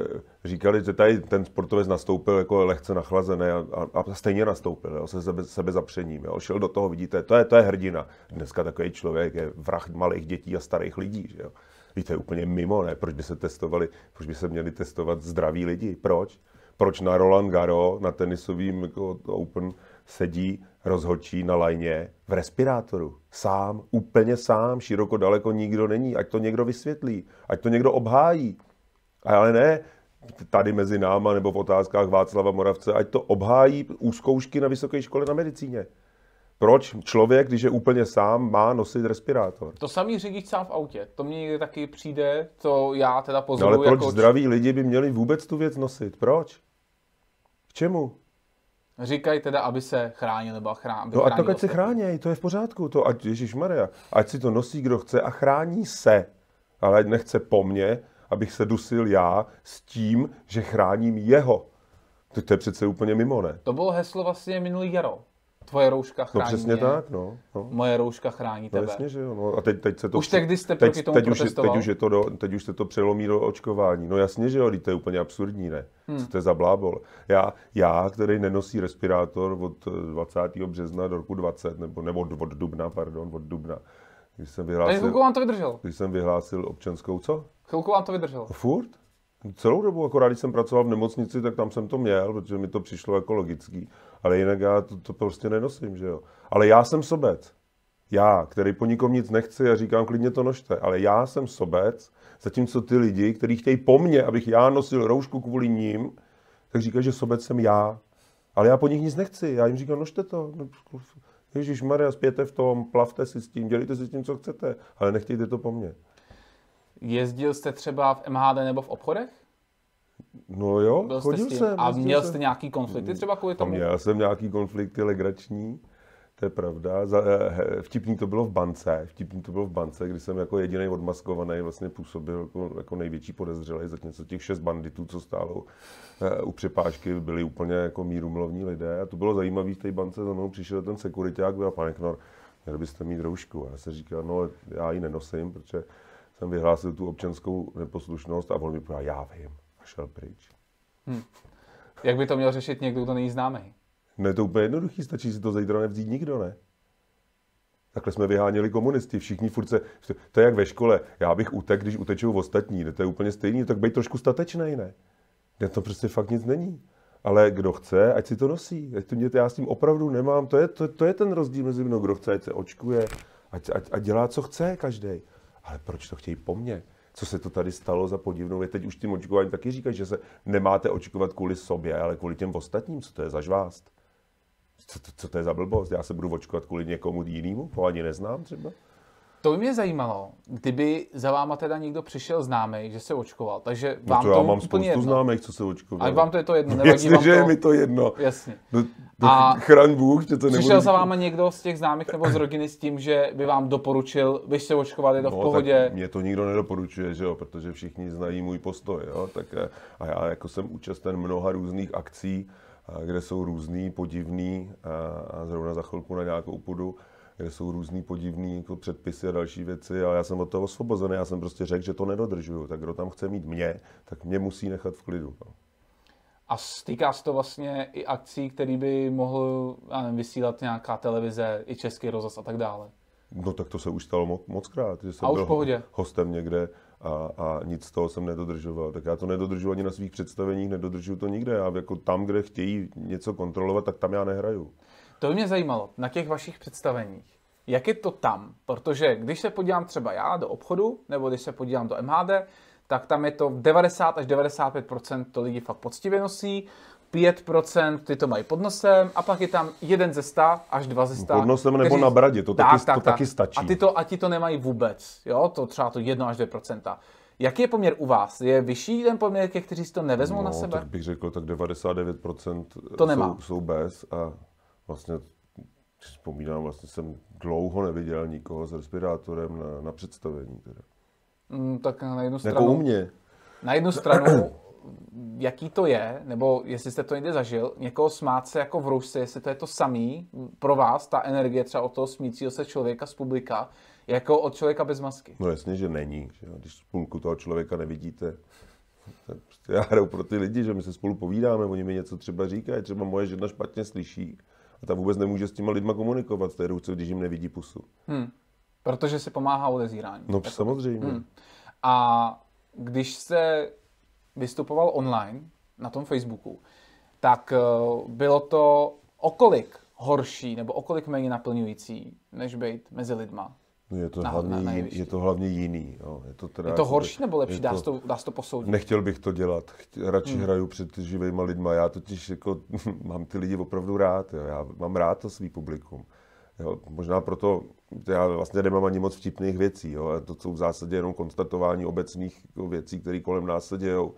[SPEAKER 2] říkali, že tady ten sportovec nastoupil jako lehce nachlazený a, a, a stejně nastoupil jo, se sebe, sebe zapřením. Jo. Šel do toho, vidíte, to je, to je hrdina. Dneska takový člověk je vrah malých dětí a starých lidí. Že jo. Víte, je úplně mimo, ne? Proč by se testovali, proč by se měli testovat zdraví lidi? Proč? Proč na Roland Garo, na tenisovým jako Open, sedí rozhodčí na lajně v respirátoru. Sám, úplně sám, široko daleko nikdo není. Ať to někdo vysvětlí, ať to někdo obhájí. Ale ne tady mezi náma nebo v otázkách Václava Moravce, ať to obhájí úzkoušky na vysoké škole na medicíně. Proč člověk, když je úplně sám, má nosit respirátor?
[SPEAKER 1] To samý řidič sám v autě. To mně někdy taky přijde, co já teda pozoruju. No ale proč jako... zdraví
[SPEAKER 2] lidi by měli vůbec tu věc nosit? Proč? K čemu?
[SPEAKER 1] Říkají teda, aby se chránili, nebo chrán, aby No a to, ať se
[SPEAKER 2] chrání, to je v pořádku. To, ať, Ježíš Maria, ať si to nosí, kdo chce a chrání se. Ale ať nechce po mně, abych se dusil já s tím, že chráním jeho. To, to je přece úplně mimo, ne?
[SPEAKER 1] To bylo heslo vlastně minulý jaro. Tvoje rouška no, chrání No přesně mě. tak,
[SPEAKER 2] no, no. Moje rouška chrání
[SPEAKER 1] no, tebe. No jasně, že jo. No, a teď, teď se to... Už tehdy jste teď, proti tomu teď už, teď, už je
[SPEAKER 2] to do, teď už se to přelomí do očkování. No jasně, že jo, to je úplně absurdní, ne? Hmm. Co to je za blábol? Já, já, který nenosí respirátor od 20. Eh, března do roku 20, nebo, nebo od dubna, pardon, od dubna, když jsem vyhlásil, Takže chvilku vám to vydržel. Když jsem vyhlásil občanskou, co?
[SPEAKER 1] Chvilku vám to vydrželo.
[SPEAKER 2] Furt? Celou dobu, akorát když jsem pracoval v nemocnici, tak tam jsem to měl, protože mi to přišlo jako logický. Ale jinak já to, to prostě nenosím, že jo. Ale já jsem sobec. Já, který po nikom nic nechci a říkám, klidně to nožte. Ale já jsem sobec, zatímco ty lidi, kteří chtějí po mně, abych já nosil roušku kvůli ním, tak říkají, že sobec jsem já. Ale já po nich nic nechci. Já jim říkám, nožte to. No, Ježíš Maria, zpěte v tom, plavte si s tím, dělíte si s tím, co chcete, ale nechtějte to po mně.
[SPEAKER 1] Jezdil jste třeba v MHD nebo v obchodech?
[SPEAKER 2] No jo, chodil jsem. A měl jsem. jste
[SPEAKER 1] nějaký konflikty třeba kvůli tomu? Měl
[SPEAKER 2] jsem nějaký konflikty legrační. To je pravda. Eh, vtipný to bylo v bance, vtipný to bylo v bance, kdy jsem jako jediný odmaskovaný vlastně působil jako, jako největší podezřelý, zatímco těch šest banditů, co stálo eh, u přepážky, byli úplně jako mírumlovní lidé. A to bylo zajímavé, v té bance za mnou přišel ten sekuriták, byl pane Knor, měl byste mít roušku. A já jsem říkal, no já ji nenosím, protože jsem vyhlásil tu občanskou neposlušnost a on mi já vím. A šel pryč.
[SPEAKER 1] Hmm. Jak by to měl řešit někdo, kdo není známý?
[SPEAKER 2] No je to úplně jednoduchý, stačí si to zítra nevzít nikdo, ne? Takhle jsme vyháněli komunisti, všichni furt se, to je jak ve škole, já bych utek, když utečou v ostatní, ne, to je úplně stejný, tak bej trošku statečný, ne? Ne, to prostě fakt nic není. Ale kdo chce, ať si to nosí. Ať to mě, já s tím opravdu nemám. To je, to, to je ten rozdíl mezi mnou, kdo chce, ať se očkuje, ať, ať, ať dělá, co chce každý. Ale proč to chtějí po mně? Co se to tady stalo za podivnou věc? Teď už tím očkováním taky říkají, že se nemáte očkovat kvůli sobě, ale kvůli těm ostatním. Co to je za žvást? co, to, co to je za blbost? Já se budu očkovat kvůli někomu jinému, ho ani neznám
[SPEAKER 1] třeba. To by mě zajímalo, kdyby za váma teda někdo přišel známý, že se očkoval, takže no vám no to, to já mám úplně spoustu jedno. známých, co se
[SPEAKER 2] očkoval. A vám to je to jedno, no nevadí Jasně, vám to... že je mi to jedno. Jasně. No, to a chraň Bůh, že to nebude... Přišel za
[SPEAKER 1] váma někdo z těch známých nebo z rodiny s tím, že by vám doporučil, byš se očkovat, je to no, v pohodě.
[SPEAKER 2] mě to nikdo nedoporučuje, že jo, protože všichni znají můj postoj, jo, tak eh, a já jako jsem účasten mnoha různých akcí, kde jsou různý, podivný, a zrovna za chvilku na nějakou půdu, kde jsou různý podivný jako předpisy a další věci, ale já jsem od toho osvobozený, já jsem prostě řekl, že to nedodržuju, tak kdo tam chce mít mě, tak mě musí nechat v klidu. No.
[SPEAKER 1] A stýká se to vlastně i akcí, které by mohl nevím, vysílat nějaká televize, i český rozhlas a tak dále.
[SPEAKER 2] No tak to se už stalo mo- moc krát, že jsem a byl pohodě. hostem někde a, a nic z toho jsem nedodržoval. Tak já to nedodržuji ani na svých představeních, nedodržuju to nikde. Já jako tam, kde chtějí něco kontrolovat, tak tam já nehraju.
[SPEAKER 1] To by mě zajímalo, na těch vašich představeních, jak je to tam? Protože když se podívám třeba já do obchodu, nebo když se podívám do MHD, tak tam je to 90 až 95 to lidi fakt poctivě nosí. 5% ty to mají pod nosem a pak je tam jeden ze 100 až dva ze 100. No, pod nosem nebo kteří... na bradě, to, tak, taky, tak, to tak. taky stačí. A ty, to, a ty to nemají vůbec, jo, to třeba to 1 až 2%. Jaký je poměr u vás? Je vyšší ten poměr ke kteří si to nevezmou no, na sebe? tak
[SPEAKER 2] bych řekl, tak 99% to nemá. Jsou, jsou bez a vlastně vzpomínám, vlastně jsem dlouho neviděl nikoho s respirátorem na, na představení. Teda.
[SPEAKER 1] Mm, tak na jednu stranu... Jako u mě. Na jednu stranu jaký to je, nebo jestli jste to někde zažil, někoho smát se jako v roušce, jestli to je to samý pro vás, ta energie třeba od toho smícího se člověka z publika, jako od člověka bez masky.
[SPEAKER 2] No jasně, že není. Že jo? Když půlku toho člověka nevidíte, tak prostě já hraju pro ty lidi, že my se spolu povídáme, oni mi něco třeba říkají, třeba moje žena špatně slyší a ta vůbec nemůže s těma lidma komunikovat v té ruce, když jim nevidí pusu. Hmm.
[SPEAKER 1] Protože si pomáhá odezírání. No tak.
[SPEAKER 2] samozřejmě. Hmm.
[SPEAKER 1] A když se vystupoval online na tom Facebooku, tak eh, bylo to okolik horší nebo okolik méně naplňující, než být mezi lidma.
[SPEAKER 2] No je, to na, hlavně, na, na je to hlavně jiný. Jo. Je to, teda je to horší nebo lepší? Dá se to,
[SPEAKER 1] dá se to posoudit?
[SPEAKER 2] Nechtěl bych to dělat. Chtě, radši hmm. hraju před živýma lidma. Já totiž jako, mám ty lidi opravdu rád. Jo. Já mám rád to svý publikum. Jo, možná proto já vlastně nemám ani moc vtipných věcí. Jo. To jsou v zásadě jenom konstatování obecných jako, věcí, které kolem nás se dějou.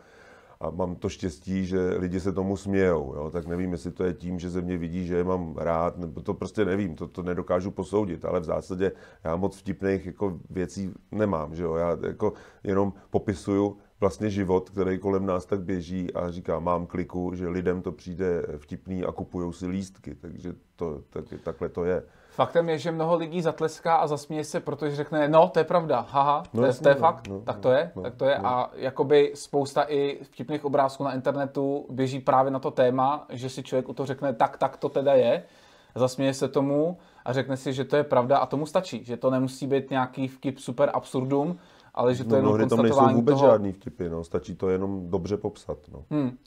[SPEAKER 2] A mám to štěstí, že lidi se tomu smějou. Jo. Tak nevím, jestli to je tím, že ze mě vidí, že je mám rád, nebo to prostě nevím, to, to nedokážu posoudit. Ale v zásadě já moc vtipných jako věcí nemám. Že jo. Já jako jenom popisuju vlastně život, který kolem nás tak běží a říká, mám kliku, že lidem to přijde vtipný a kupují si lístky. Takže to, tak, takhle to je.
[SPEAKER 1] Faktem je, že mnoho lidí zatleská a zasměje se, protože řekne, no, to je pravda, haha, no, to, je, to je no, fakt, no, tak no, to je, no, tak to je. No. A jakoby spousta i vtipných obrázků na internetu běží právě na to téma, že si člověk u toho řekne, tak, tak to teda je, zasměje se tomu a řekne si, že to je pravda a tomu stačí, že to nemusí být nějaký vtip super absurdum, ale že to no, je jenom konstatování tam nejsou vůbec toho... žádný
[SPEAKER 2] vtipy, no, stačí to jenom dobře popsat, no.
[SPEAKER 1] Hmm.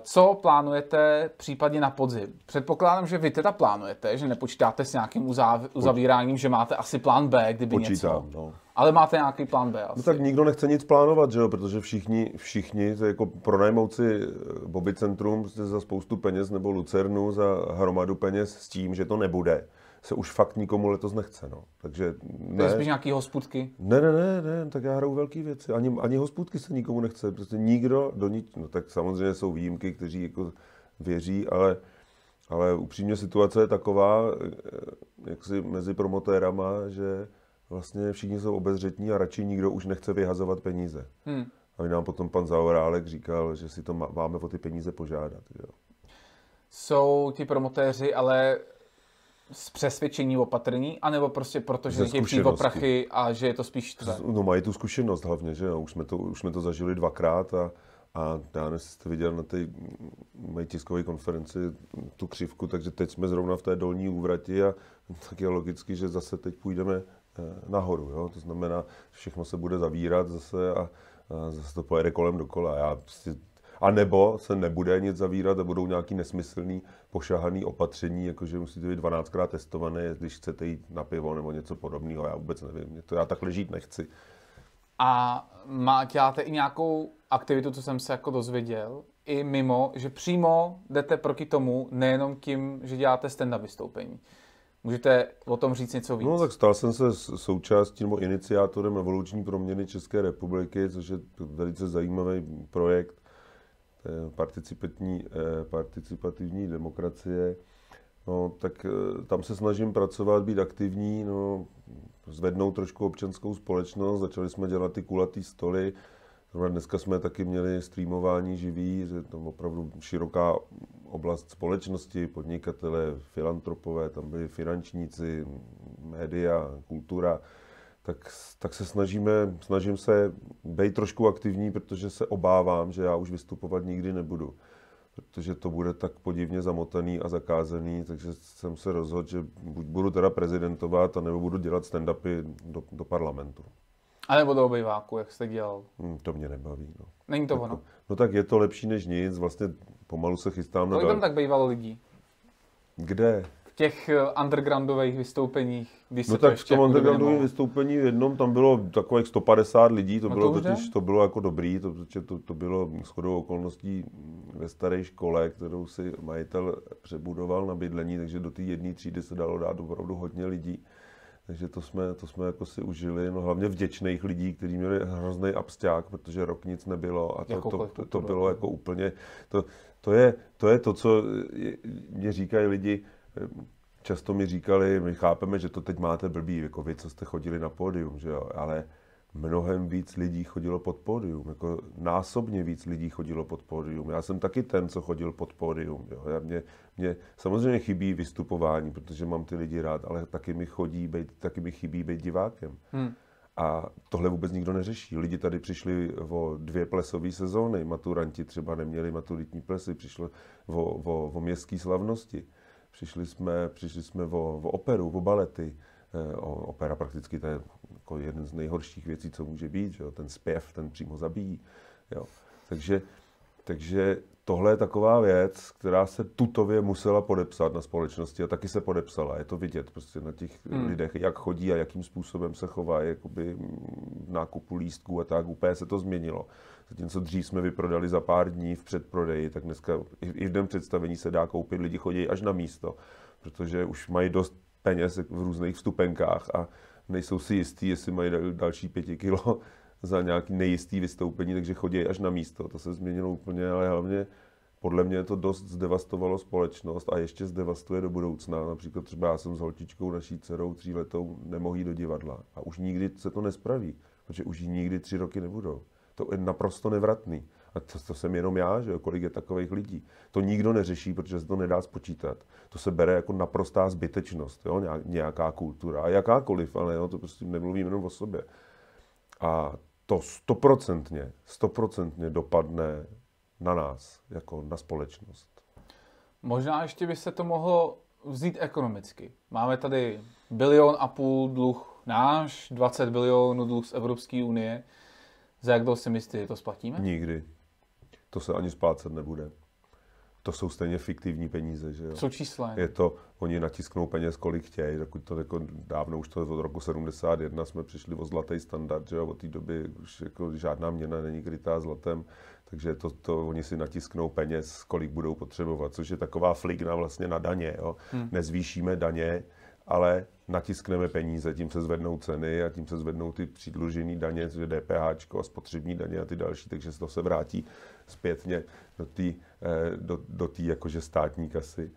[SPEAKER 1] Co plánujete případně na podzim? Předpokládám, že vy teda plánujete, že nepočítáte s nějakým uzav- uzavíráním, že máte asi plán B, kdyby Počítám, něco. No. Ale máte nějaký plán B no asi. No tak
[SPEAKER 2] nikdo nechce nic plánovat, že jo? protože všichni, všichni to jako pronajmout si eh, Bobby Centrum za spoustu peněz nebo Lucernu za hromadu peněz s tím, že to nebude se už fakt nikomu letos nechce. No. Takže ne. Ty jsi nějaký hospudky? Ne, ne, ne, ne, tak já hraju velké věci. Ani, ani hospudky se nikomu nechce. Prostě nikdo do nic. No tak samozřejmě jsou výjimky, kteří jako věří, ale, ale upřímně situace je taková, eh, jak si mezi promotérama, že vlastně všichni jsou obezřetní a radši nikdo už nechce vyhazovat peníze. Hmm. A nám potom pan Zaorálek říkal, že si to máme o ty peníze požádat. Jo.
[SPEAKER 1] Jsou ti promotéři ale z přesvědčení opatrní, anebo prostě proto, že je o prachy a že je to spíš tvé? No
[SPEAKER 2] mají tu zkušenost hlavně, že jo, už jsme to, už jsme to zažili dvakrát a, a já jste viděl na té mé tiskové konferenci tu křivku, takže teď jsme zrovna v té dolní úvrati a tak je logicky, že zase teď půjdeme eh, nahoru. Jo? To znamená, všechno se bude zavírat zase a, a zase to pojede kolem dokola. Já prostě a nebo se nebude nic zavírat a budou nějaký nesmyslný pošahaný opatření, jakože musíte být 12krát testované, když chcete jít na pivo nebo něco podobného. Já vůbec nevím, to já takhle žít nechci.
[SPEAKER 1] A má, děláte i nějakou aktivitu, co jsem se jako dozvěděl, i mimo, že přímo jdete proti tomu, nejenom tím, že děláte stand vystoupení. Můžete o tom říct něco víc? No
[SPEAKER 2] tak stal jsem se součástí nebo iniciátorem evoluční proměny České republiky, což je velice zajímavý projekt, Eh, participativní, eh, participativní demokracie, no, tak eh, tam se snažím pracovat, být aktivní, no, zvednout trošku občanskou společnost, začali jsme dělat ty kulatý stoly, Zrovna dneska jsme taky měli streamování živý, že tam opravdu široká oblast společnosti, podnikatele, filantropové, tam byli finančníci, média, kultura tak, tak se snažíme, snažím se být trošku aktivní, protože se obávám, že já už vystupovat nikdy nebudu. Protože to bude tak podivně zamotaný a zakázaný, takže jsem se rozhodl, že buď budu teda prezidentovat, anebo budu dělat stand-upy do, do parlamentu.
[SPEAKER 1] A nebo do obyváku, jak jste dělal?
[SPEAKER 2] Hmm, to mě nebaví. No. Není to tak, ono? No tak je to lepší než nic, vlastně pomalu se chystám Kolik na... Kolik tam
[SPEAKER 1] tak bývalo lidí? Kde? těch eh, undergroundových vystoupeních, když No tak to v tom jako undergroundovém
[SPEAKER 2] vystoupení v jednom tam bylo takových 150 lidí, to, no bylo, to, totiž, to bylo jako dobrý, to, to, to bylo shodou okolností ve staré škole, kterou si majitel přebudoval na bydlení, takže do té jedné třídy se dalo dát opravdu hodně lidí. Takže to jsme, to jsme jako si užili, no hlavně vděčných lidí, kteří měli hrozný absťák, protože rok nic nebylo a to, to, to, to bylo jako úplně, to, to, je, to je to, co je, mě říkají lidi, často mi říkali, my chápeme, že to teď máte blbý, jako vy, co jste chodili na pódium, že jo, ale mnohem víc lidí chodilo pod pódium, jako násobně víc lidí chodilo pod pódium. Já jsem taky ten, co chodil pod pódium. Jo. Já mě, mě samozřejmě chybí vystupování, protože mám ty lidi rád, ale taky mi, chodí bejt, taky mi chybí být divákem. Hmm. A tohle vůbec nikdo neřeší. Lidi tady přišli o dvě plesové sezóny, maturanti třeba neměli maturitní plesy, přišli o, o, o městské slavnosti. Přišli jsme, přišli jsme o, o operu, o balety. Eh, o, opera prakticky to je jako jeden z nejhorších věcí, co může být. Že jo? Ten zpěv, ten přímo zabíjí. Jo? Takže, takže tohle je taková věc, která se tutově musela podepsat na společnosti a taky se podepsala. Je to vidět prostě na těch hmm. lidech, jak chodí a jakým způsobem se chová jakoby mm, v nákupu lístků a tak. Úplně se to změnilo. Zatímco dřív jsme vyprodali za pár dní v předprodeji, tak dneska i v den představení se dá koupit, lidi chodí až na místo, protože už mají dost peněz v různých vstupenkách a nejsou si jistí, jestli mají další pěti kilo za nějaký nejistý vystoupení, takže chodí až na místo. To se změnilo úplně, ale hlavně podle mě to dost zdevastovalo společnost a ještě zdevastuje do budoucna. Například třeba já jsem s holčičkou, naší dcerou, letou nemohl jít do divadla. A už nikdy se to nespraví, protože už ji nikdy tři roky nebudou to je naprosto nevratný. A to, to jsem jenom já, že jo, kolik je takových lidí. To nikdo neřeší, protože se to nedá spočítat. To se bere jako naprostá zbytečnost, jo, nějaká kultura, a jakákoliv, ale jo, to prostě nemluvím jenom o sobě. A to stoprocentně, stoprocentně dopadne na nás, jako na společnost.
[SPEAKER 1] Možná ještě by se to mohlo vzít ekonomicky. Máme tady bilion a půl dluh náš, 20 bilionů dluh z Evropské unie. Za jak dlouho si myslíte, že to splatíme?
[SPEAKER 2] Nikdy. To se ani splácet nebude. To jsou stejně fiktivní peníze, že jo? Jsou čísla. Je to, oni natisknou peněz, kolik chtějí, tak to jako dávno, už to je od roku 71, jsme přišli o zlatý standard, že jo? Od té doby už jako žádná měna není krytá zlatem, takže to, to, oni si natisknou peněz, kolik budou potřebovat, což je taková fligna vlastně na daně, jo? Hmm. Nezvýšíme daně, ale natiskneme peníze, tím se zvednou ceny a tím se zvednou ty přidlužené daně, z DPH a spotřební daně a ty další, takže to se vrátí zpětně do té eh, do, do tý jakože státní kasy.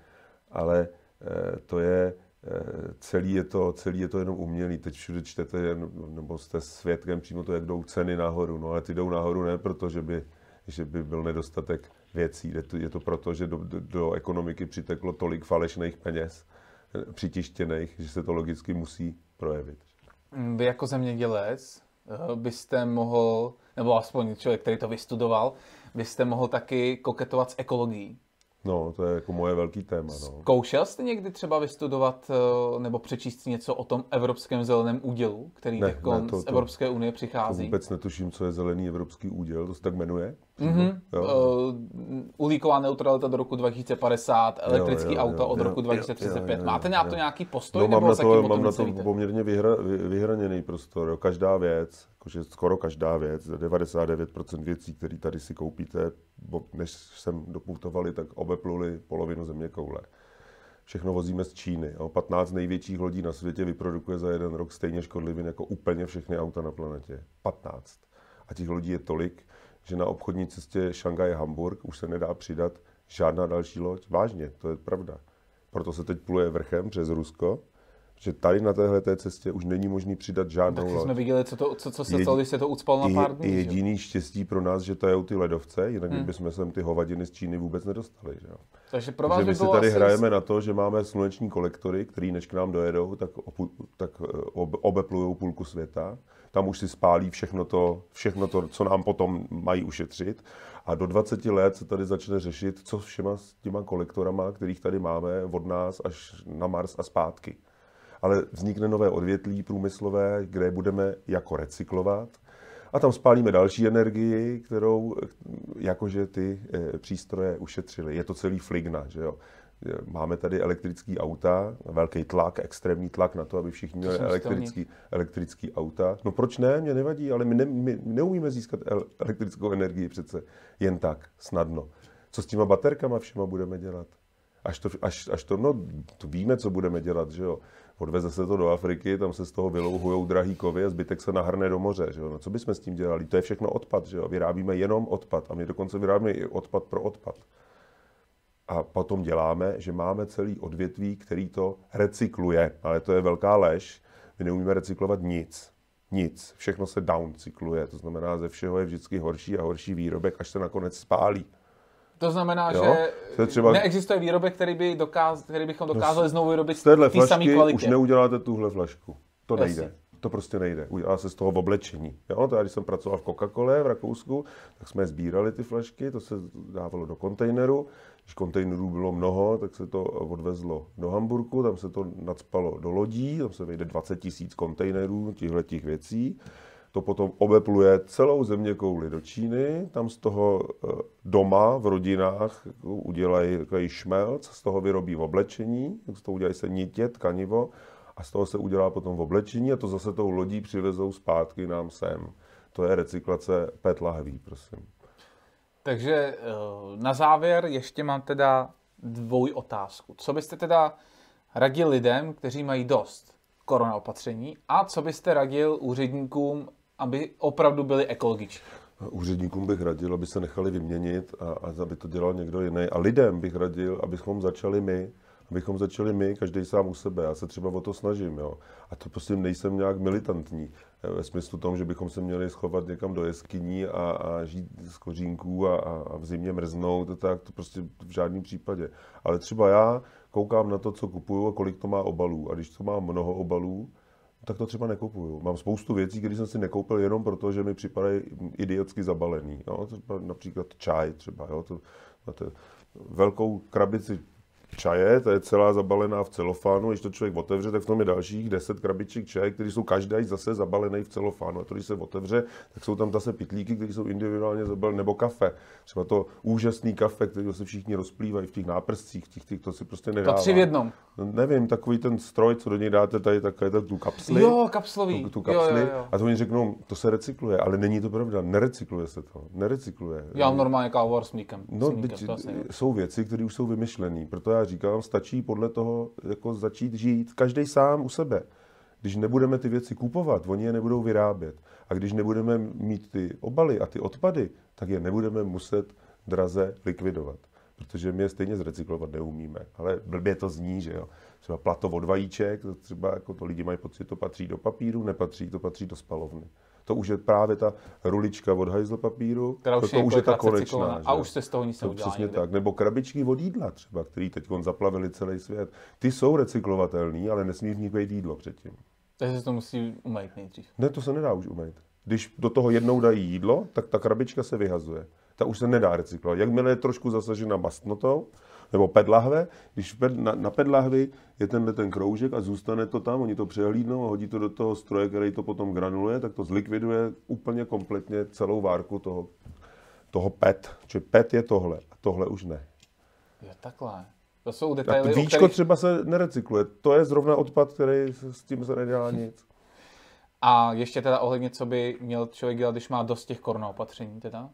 [SPEAKER 2] Ale eh, to je, eh, celý je to, celý je to jenom umělý. Teď všude čtete, nebo jste svědkem přímo to, jak jdou ceny nahoru. No ale ty jdou nahoru ne proto, že by, že by byl nedostatek věcí. Je to, je to proto, že do, do, do ekonomiky přiteklo tolik falešných peněz, přitištěných, že se to logicky musí projevit.
[SPEAKER 1] Vy jako zemědělec eh, byste mohl, nebo aspoň člověk, který to vystudoval, byste mohl taky koketovat s ekologií.
[SPEAKER 2] No, to je jako moje velký téma. No.
[SPEAKER 1] Zkoušel jste někdy třeba vystudovat eh, nebo přečíst něco o tom evropském zeleném údělu, který ne, ne, to, z Evropské to, unie přichází? To vůbec
[SPEAKER 2] netuším, co je zelený evropský úděl, to se tak jmenuje.
[SPEAKER 1] Mm-hmm. Uh, uhlíková neutralita do roku 2050, elektrický jo, jo, auto jo, od jo, roku 2035. Jo, jo, Máte na to nějaký postoj? No, mám na to, mám na to
[SPEAKER 2] poměrně vyhra, vyhraněný prostor. Jo. Každá věc, jakože skoro každá věc, 99% věcí, které tady si koupíte, bo, než jsem doputovali, tak obepluli polovinu země koule. Všechno vozíme z Číny. Jo. 15 největších lodí na světě vyprodukuje za jeden rok stejně škodlivý jako úplně všechny auta na planetě. 15. A těch lodí je tolik, že na obchodní cestě Šangaj-Hamburg už se nedá přidat žádná další loď. Vážně, to je pravda. Proto se teď pluje vrchem přes Rusko, že tady na téhle té cestě už není možný přidat žádnou no, tak loď. jsme
[SPEAKER 1] viděli, co, to, co, co se stalo, když se to ucpal na pár dní.
[SPEAKER 2] jediný že? štěstí pro nás, že to je ty ledovce, jinak hmm. bychom sem ty hovadiny z Číny vůbec nedostali. Že? Takže pro vás Takže my si tady asi... hrajeme na to, že máme sluneční kolektory, který než k nám dojedou, tak, opu, tak e, ob, obeplují půlku světa. Tam už si spálí všechno to, všechno to, co nám potom mají ušetřit. A do 20 let se tady začne řešit, co všema s těma kolektorama, kterých tady máme od nás až na Mars a zpátky ale vznikne nové odvětví průmyslové, kde budeme jako recyklovat. A tam spálíme další energii, kterou jakože ty eh, přístroje ušetřily. Je to celý fligna, že jo. Máme tady elektrický auta, velký tlak, extrémní tlak na to, aby všichni měli elektrický, elektrický auta. No proč ne? Mě nevadí, ale my, ne, my neumíme získat elektrickou energii přece jen tak, snadno. Co s těma baterkama všema budeme dělat? Až to, až, až to no, to víme, co budeme dělat, že jo odveze se to do Afriky, tam se z toho vylouhují drahý kovy a zbytek se nahrne do moře. Že jo? No, co bychom s tím dělali? To je všechno odpad. Že jo? Vyrábíme jenom odpad a my dokonce vyrábíme i odpad pro odpad. A potom děláme, že máme celý odvětví, který to recykluje. Ale to je velká lež. My neumíme recyklovat nic. Nic. Všechno se downcykluje. To znamená, ze všeho je vždycky horší a horší výrobek, až se nakonec spálí.
[SPEAKER 1] To znamená, jo? že třeba... neexistuje výrobek, který, by dokáz... který bychom no, dokázali no, znovu vyrobit z téhle flašky už
[SPEAKER 2] neuděláte tuhle flašku. To nejde. Jasně. To prostě nejde. Udělá se z toho v oblečení. Jo? To já, když jsem pracoval v coca cole v Rakousku, tak jsme sbírali ty flašky, to se dávalo do kontejneru. Když kontejnerů bylo mnoho, tak se to odvezlo do Hamburku, tam se to nadspalo do lodí, tam se vejde 20 tisíc kontejnerů těchto věcí to potom obepluje celou země kouli do Číny, tam z toho eh, doma v rodinách jako udělají takový šmelc, z toho vyrobí v oblečení, z toho udělají se nitě, tkanivo a z toho se udělá potom v oblečení a to zase tou lodí přivezou zpátky nám sem. To je recyklace PET lahví, prosím.
[SPEAKER 1] Takže eh, na závěr ještě mám teda dvoj otázku. Co byste teda radil lidem, kteří mají dost opatření a co byste radil úředníkům aby opravdu byli ekologičtí?
[SPEAKER 2] Úředníkům bych radil, aby se nechali vyměnit a, a aby to dělal někdo jiný. A lidem bych radil, abychom začali my, abychom začali my, každý sám u sebe. Já se třeba o to snažím, jo. A to prostě nejsem nějak militantní eh, ve smyslu tom, že bychom se měli schovat někam do jeskyní a, a žít z kořínků a, a v zimě mrznout, to tak to prostě v žádném případě. Ale třeba já koukám na to, co kupuju a kolik to má obalů. A když to má mnoho obalů, tak to třeba nekupuju. Mám spoustu věcí, které jsem si nekoupil jenom proto, že mi připadají idiotsky zabalený. Jo? Třeba například čaj třeba. Jo? To, to, velkou krabici čaje, to je celá zabalená v celofánu, když to člověk otevře, tak v tom je dalších 10 krabiček čaje, které jsou každý zase zabalený v celofánu. A to, když se otevře, tak jsou tam zase pitlíky, které jsou individuálně zabalené, nebo kafe. Třeba to úžasný kafe, který se všichni rozplývají v těch náprscích, těch, těch to si prostě nedá. To tři v jednom. Nevím, takový ten stroj, co do něj dáte, tady je tak tu kapsli. Jo, kapslový. Tu, tu kapsli. Jo, jo, jo. A to oni řeknou, to se recykluje, ale není to pravda, nerecykluje se to. Nerecykluje. Já mám
[SPEAKER 1] normálně kávu s mýkem. No, s mlíkem, teď,
[SPEAKER 2] jsou věci, které už jsou vymyšlené, proto já říkám, stačí podle toho jako začít žít každý sám u sebe. Když nebudeme ty věci kupovat, oni je nebudou vyrábět. A když nebudeme mít ty obaly a ty odpady, tak je nebudeme muset draze likvidovat. Protože my je stejně zrecyklovat neumíme. Ale blbě to zní, že jo. Třeba plato od vajíček, třeba jako to lidi mají pocit, to patří do papíru, nepatří, to patří do spalovny to už je právě ta rulička od hajzl papíru, Která už to, je, už je ta jako konečná. A už se z toho nic to neudělá. Přesně nikdy. tak. Nebo krabičky od jídla třeba, který teď zaplavili celý svět. Ty jsou recyklovatelné, ale nesmí v nich být jídlo předtím.
[SPEAKER 1] Takže se to musí umýt nejdřív.
[SPEAKER 2] Ne, to se nedá už umýt. Když do toho jednou dají jídlo, tak ta krabička se vyhazuje. Ta už se nedá recyklovat. Jakmile je trošku zasažena mastnotou, nebo pedlahve, když na, na pet je tenhle ten kroužek a zůstane to tam, oni to přehlídnou a hodí to do toho stroje, který to potom granuluje, tak to zlikviduje úplně kompletně celou várku toho, toho PET. Či PET je tohle a tohle už ne.
[SPEAKER 1] Je takhle. To jsou detaily, tak víčko kterých...
[SPEAKER 2] třeba se nerecykluje. To je zrovna odpad, který s tím se nedělá nic.
[SPEAKER 1] A ještě teda ohledně, co by měl člověk dělat, když má dost těch opatření, teda?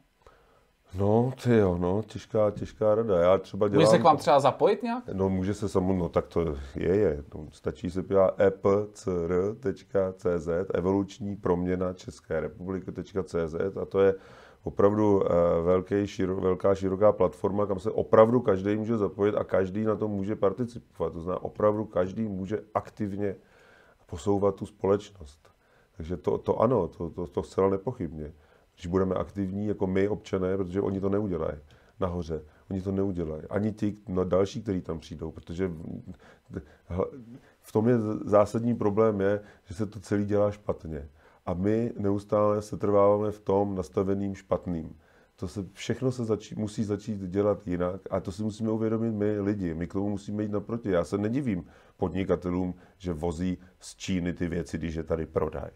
[SPEAKER 2] No, ty jo, no, těžká, těžká rada. Já třeba dělám... Může se k vám třeba zapojit nějak? No, může se samozřejmě, no tak to je, je. No, stačí se pívat epcr.cz, evoluční proměna České republiky.cz a to je opravdu eh, velký, širo, velká, široká platforma, kam se opravdu každý může zapojit a každý na tom může participovat. To znamená, opravdu každý může aktivně posouvat tu společnost. Takže to, to ano, to, to, to zcela nepochybně když budeme aktivní, jako my občané, protože oni to neudělají nahoře. Oni to neudělají. Ani ti no, další, kteří tam přijdou, protože v tom je zásadní problém je, že se to celý dělá špatně. A my neustále se trváváme v tom nastaveným špatným. To se, všechno se začí, musí začít dělat jinak a to si musíme uvědomit my lidi. My k tomu musíme jít naproti. Já se nedivím podnikatelům, že vozí z Číny ty věci, když je tady prodají.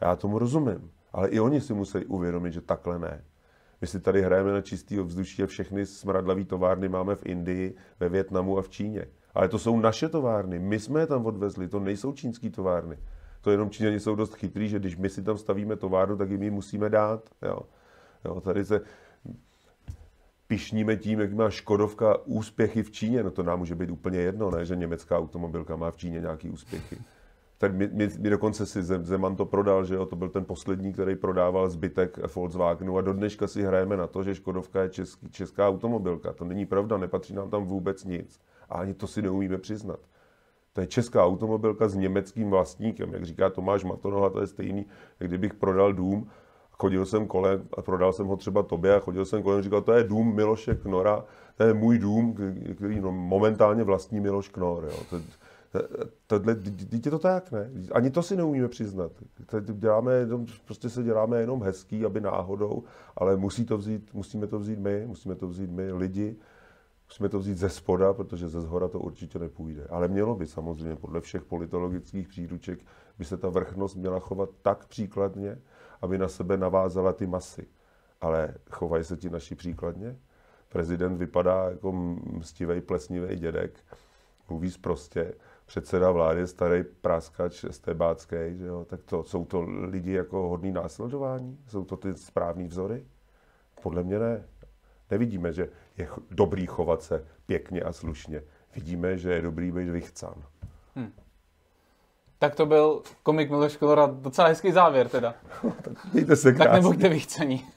[SPEAKER 2] Já tomu rozumím. Ale i oni si musí uvědomit, že takhle ne. My si tady hrajeme na čistý vzduší a všechny smradlavý továrny máme v Indii, ve Větnamu a v Číně. Ale to jsou naše továrny, my jsme je tam odvezli, to nejsou čínský továrny. To jenom Číňani jsou dost chytrý, že když my si tam stavíme továrnu, tak jim ji musíme dát. Jo. Jo, tady se pišníme tím, jak má Škodovka úspěchy v Číně. No to nám může být úplně jedno, ne? že německá automobilka má v Číně nějaké úspěchy ten, mi my, my dokonce si Zeman to prodal, že jo, to byl ten poslední, který prodával zbytek Volkswagenu a do dneška si hrajeme na to, že Škodovka je český, česká automobilka. To není pravda, nepatří nám tam vůbec nic. A ani to si neumíme přiznat. To je česká automobilka s německým vlastníkem. Jak říká Tomáš Matonoha, to je stejný, kdybych prodal dům, chodil jsem kolem a prodal jsem ho třeba tobě a chodil jsem kolem a říkal, to je dům Miloše Knora, to je můj dům, který no, momentálně vlastní Miloš Knor. Jo. To, tohle, dítě to tak, ne? Ani to si neumíme přiznat. Teď děláme, prostě se děláme jenom hezký, aby náhodou, ale musí to vzít, musíme to vzít my, musíme to vzít my, lidi, musíme to vzít ze spoda, protože ze zhora to určitě nepůjde. Ale mělo by samozřejmě, podle všech politologických příruček, by se ta vrchnost měla chovat tak příkladně, aby na sebe navázala ty masy. Ale chovají se ti naši příkladně? Prezident vypadá jako mstivý, plesnivý dědek, mluví prostě předseda vlády, starý práskač stebácký, že jo, tak to, jsou to lidi jako hodný následování? Jsou to ty správní vzory? Podle mě ne. Nevidíme, že je dobrý chovat se pěkně a slušně. Vidíme, že je dobrý být vychcán.
[SPEAKER 1] Hmm. Tak to byl komik Miloš Kolora docela hezký závěr teda. tak
[SPEAKER 2] mějte se krásně. Tak nebuďte
[SPEAKER 1] vychcení.